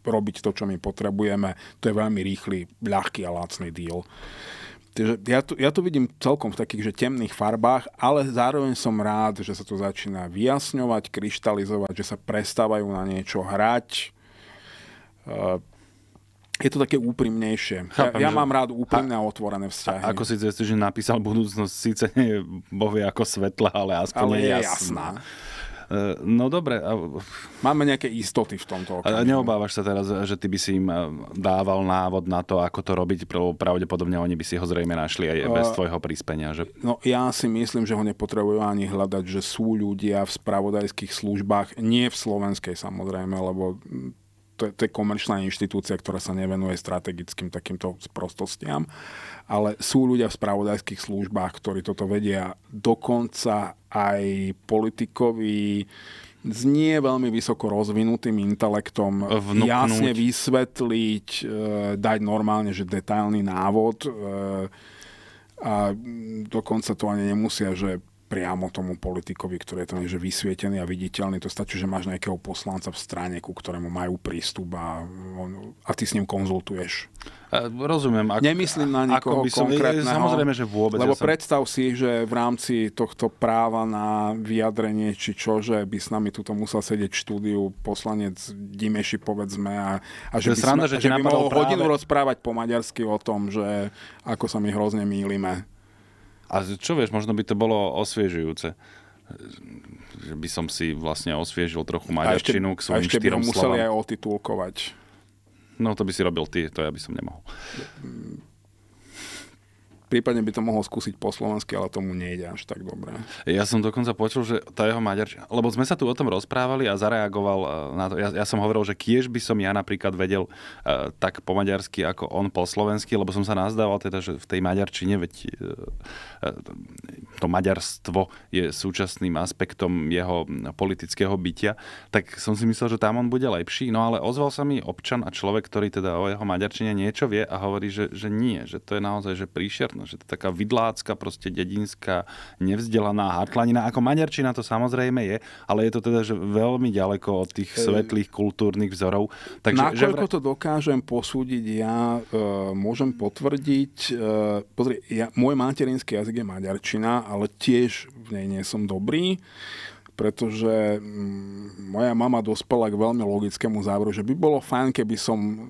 robiť to, čo my potrebujeme, to je veľmi rýchly, ľahký a lacný deal. Takže ja to, ja to vidím celkom v takých že temných farbách, ale zároveň som rád, že sa to začína vyjasňovať, kryštalizovať, že sa prestávajú na niečo hrať. Uh, je to také úprimnejšie. Chápem, ja, ja že... mám rád úprimné a otvorené vzťahy. A, ako si cez že napísal budúcnosť, síce nie je bohvie ako svetla, ale aspoň ale je jasná. jasná. E, no dobre. Máme nejaké istoty v tomto okamihu. Neobávaš sa teraz, že ty by si im e, dával návod na to, ako to robiť, lebo pravdepodobne oni by si ho zrejme našli aj e, bez tvojho príspenia. Že... No ja si myslím, že ho nepotrebujú ani hľadať, že sú ľudia v spravodajských službách, nie v slovenskej samozrejme, lebo to, to je komerčná inštitúcia, ktorá sa nevenuje strategickým takýmto sprostostiam, ale sú ľudia v spravodajských službách, ktorí toto vedia. Dokonca aj politikovi s nie veľmi vysoko rozvinutým intelektom Vnúknúť. jasne vysvetliť, e, dať normálne, že detailný návod e, a dokonca to ani nemusia, že priamo tomu politikovi, ktorý je to že vysvietený a viditeľný. To stačí, že máš nejakého poslanca v strane, ku ktorému majú prístup a, on, a ty s ním konzultuješ. E, rozumiem. Ak, Nemyslím na nikoho ako by som, e, konkrétneho. Samozrejme, že vôbec. Lebo ja som... predstav si, že v rámci tohto práva na vyjadrenie, či čo, že by s nami tuto musel sedieť v štúdiu poslanec Dimeši, povedzme, a, a že, že, by, sranda, sme, že, že by mohol práve... hodinu rozprávať po maďarsky o tom, že ako sa my hrozne mýlime. A čo vieš, možno by to bolo osviežujúce že by som si vlastne osviežil trochu maďarčinu k svojim štyrom slovám. A ešte by museli aj otitulkovať. No to by si robil ty, to ja by som nemohol. Mm, prípadne by to mohol skúsiť po slovensky, ale tomu nejde až tak dobre. Ja som dokonca počul, že tá jeho maďarčina, lebo sme sa tu o tom rozprávali a zareagoval e, na to. Ja, ja som hovoril, že kiež by som ja napríklad vedel uh, tak po maďarsky ako on po slovensky, lebo som sa nazdával teda, že v tej maďarčine, veď uh, to maďarstvo je súčasným aspektom jeho politického bytia, tak som si myslel, že tam on bude lepší, no ale ozval sa mi občan a človek, ktorý teda o jeho maďarčine niečo vie a hovorí, že, že nie, že to je naozaj, že príšer No, Že to je taká vidlácka, proste dedinská, nevzdelaná hartlanina. Ako maďarčina to samozrejme je, ale je to teda že veľmi ďaleko od tých svetlých kultúrnych vzorov. Takže, Nakoľko že... to dokážem posúdiť, ja e, môžem potvrdiť, e, pozri, ja, môj materinský jazyk je maďarčina, ale tiež v nej nie som dobrý pretože mm, moja mama dospela k veľmi logickému záveru, že by bolo fajn, keby som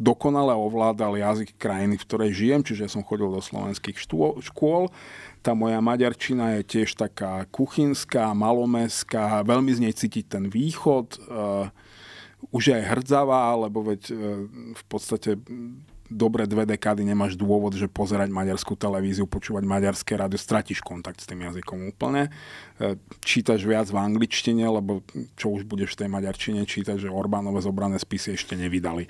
dokonale ovládal jazyk krajiny, v ktorej žijem, čiže som chodil do slovenských škôl. Tá moja maďarčina je tiež taká kuchynská, malomeská, veľmi z nej cítiť ten východ. Eh, už je aj hrdzavá, lebo veď eh, v podstate dobre dve dekády nemáš dôvod, že pozerať maďarskú televíziu, počúvať maďarské rádio, stratíš kontakt s tým jazykom úplne. Eh, čítaš viac v angličtine, lebo čo už budeš v tej maďarčine čítať, že Orbánové zobrané spisy ešte nevydali.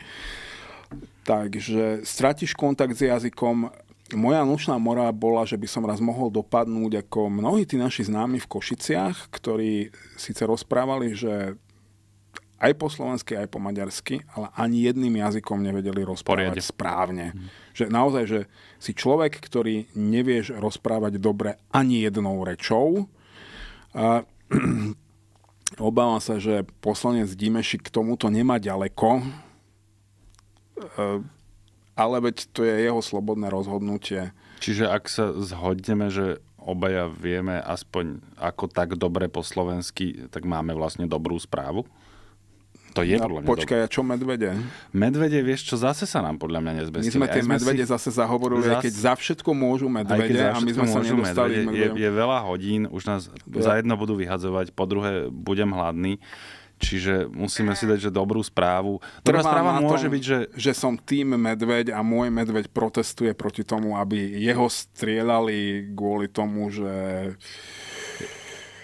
Takže stratiš kontakt s jazykom. Moja nočná mora bola, že by som raz mohol dopadnúť ako mnohí tí naši známi v Košiciach, ktorí síce rozprávali, že aj po slovensky, aj po maďarsky, ale ani jedným jazykom nevedeli rozprávať Poriade. správne. Mm. Že naozaj, že si človek, ktorý nevieš rozprávať dobre ani jednou rečou, a, *clears throat* obávam sa, že poslanec Dimešik k tomuto nemá ďaleko, Eh, ale veď to je jeho slobodné rozhodnutie. Čiže ak sa zhodneme, že obaja vieme aspoň ako tak dobre po slovensky, tak máme vlastne dobrú správu? To je no, podľa mňa Počkaj, a čo medvede? Medvede, vieš čo, zase sa nám podľa mňa nezbestili. My sme tie medvede si... zase zahovorili, zas... keď za všetko môžu medvede a my sme sa nedostali medvede. Je, je veľa hodín, už nás ja. za jedno budú vyhadzovať, po druhé budem hladný. Čiže musíme si dať, že dobrú správu. Dobrá Trvám správa môže tom, byť, že... Že som tým medveď a môj medveď protestuje proti tomu, aby jeho strieľali kvôli tomu, že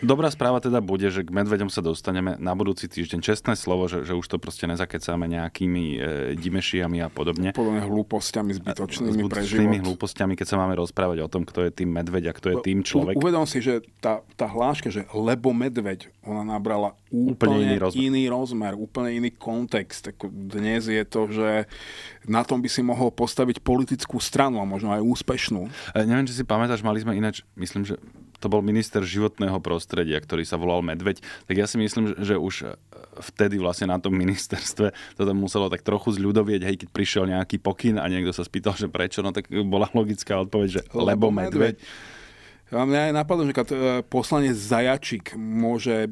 Dobrá správa teda bude, že k medveďom sa dostaneme na budúci týždeň. Čestné slovo, že, že už to proste nezakecáme nejakými e, dimešiami a podobne. Podobne hlúpostiami zbytočnými pre život. hlúpostiami, keď sa máme rozprávať o tom, kto je tým medveď a kto je tým človek. Uvedom si, že tá, tá hláška, že lebo medveď, ona nabrala úplne, úplne iný, rozmer. iný rozmer, úplne iný kontext. Tak dnes je to, že na tom by si mohol postaviť politickú stranu a možno aj úspešnú. E, neviem, či si pamätáš, mali sme ináč, myslím, že to bol minister životného prostredia, ktorý sa volal Medveď, tak ja si myslím, že už e, vtedy vlastne na tom ministerstve to tam muselo tak trochu zľudovieť, hej, keď prišiel nejaký pokyn a niekto sa spýtal, že prečo, no tak bola logická odpoveď, že lebo, lebo Medveď. A mňa aj napadlo, že e, poslanec Zajačik môže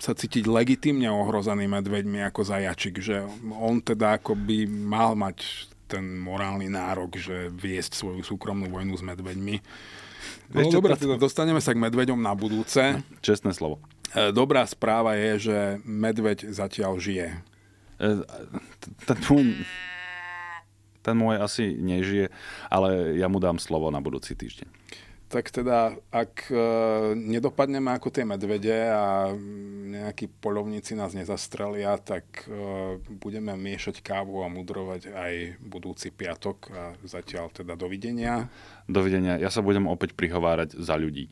sa cítiť legitimne ohrozený medveďmi ako Zajačik, že on teda ako by mal mať ten morálny nárok, že viesť svoju súkromnú vojnu s medveďmi. Vieš, no, čo, teda dostaneme sa k medveďom na budúce. No, čestné slovo. E, dobrá správa je, že medveď zatiaľ žije. E, ten ten môj asi nežije, ale ja mu dám slovo na budúci týždeň tak teda ak e, nedopadneme ako tie medvede a nejakí polovníci nás nezastrelia, tak e, budeme miešať kávu a mudrovať aj budúci piatok a zatiaľ teda dovidenia. Dovidenia. Ja sa budem opäť prihovárať za ľudí.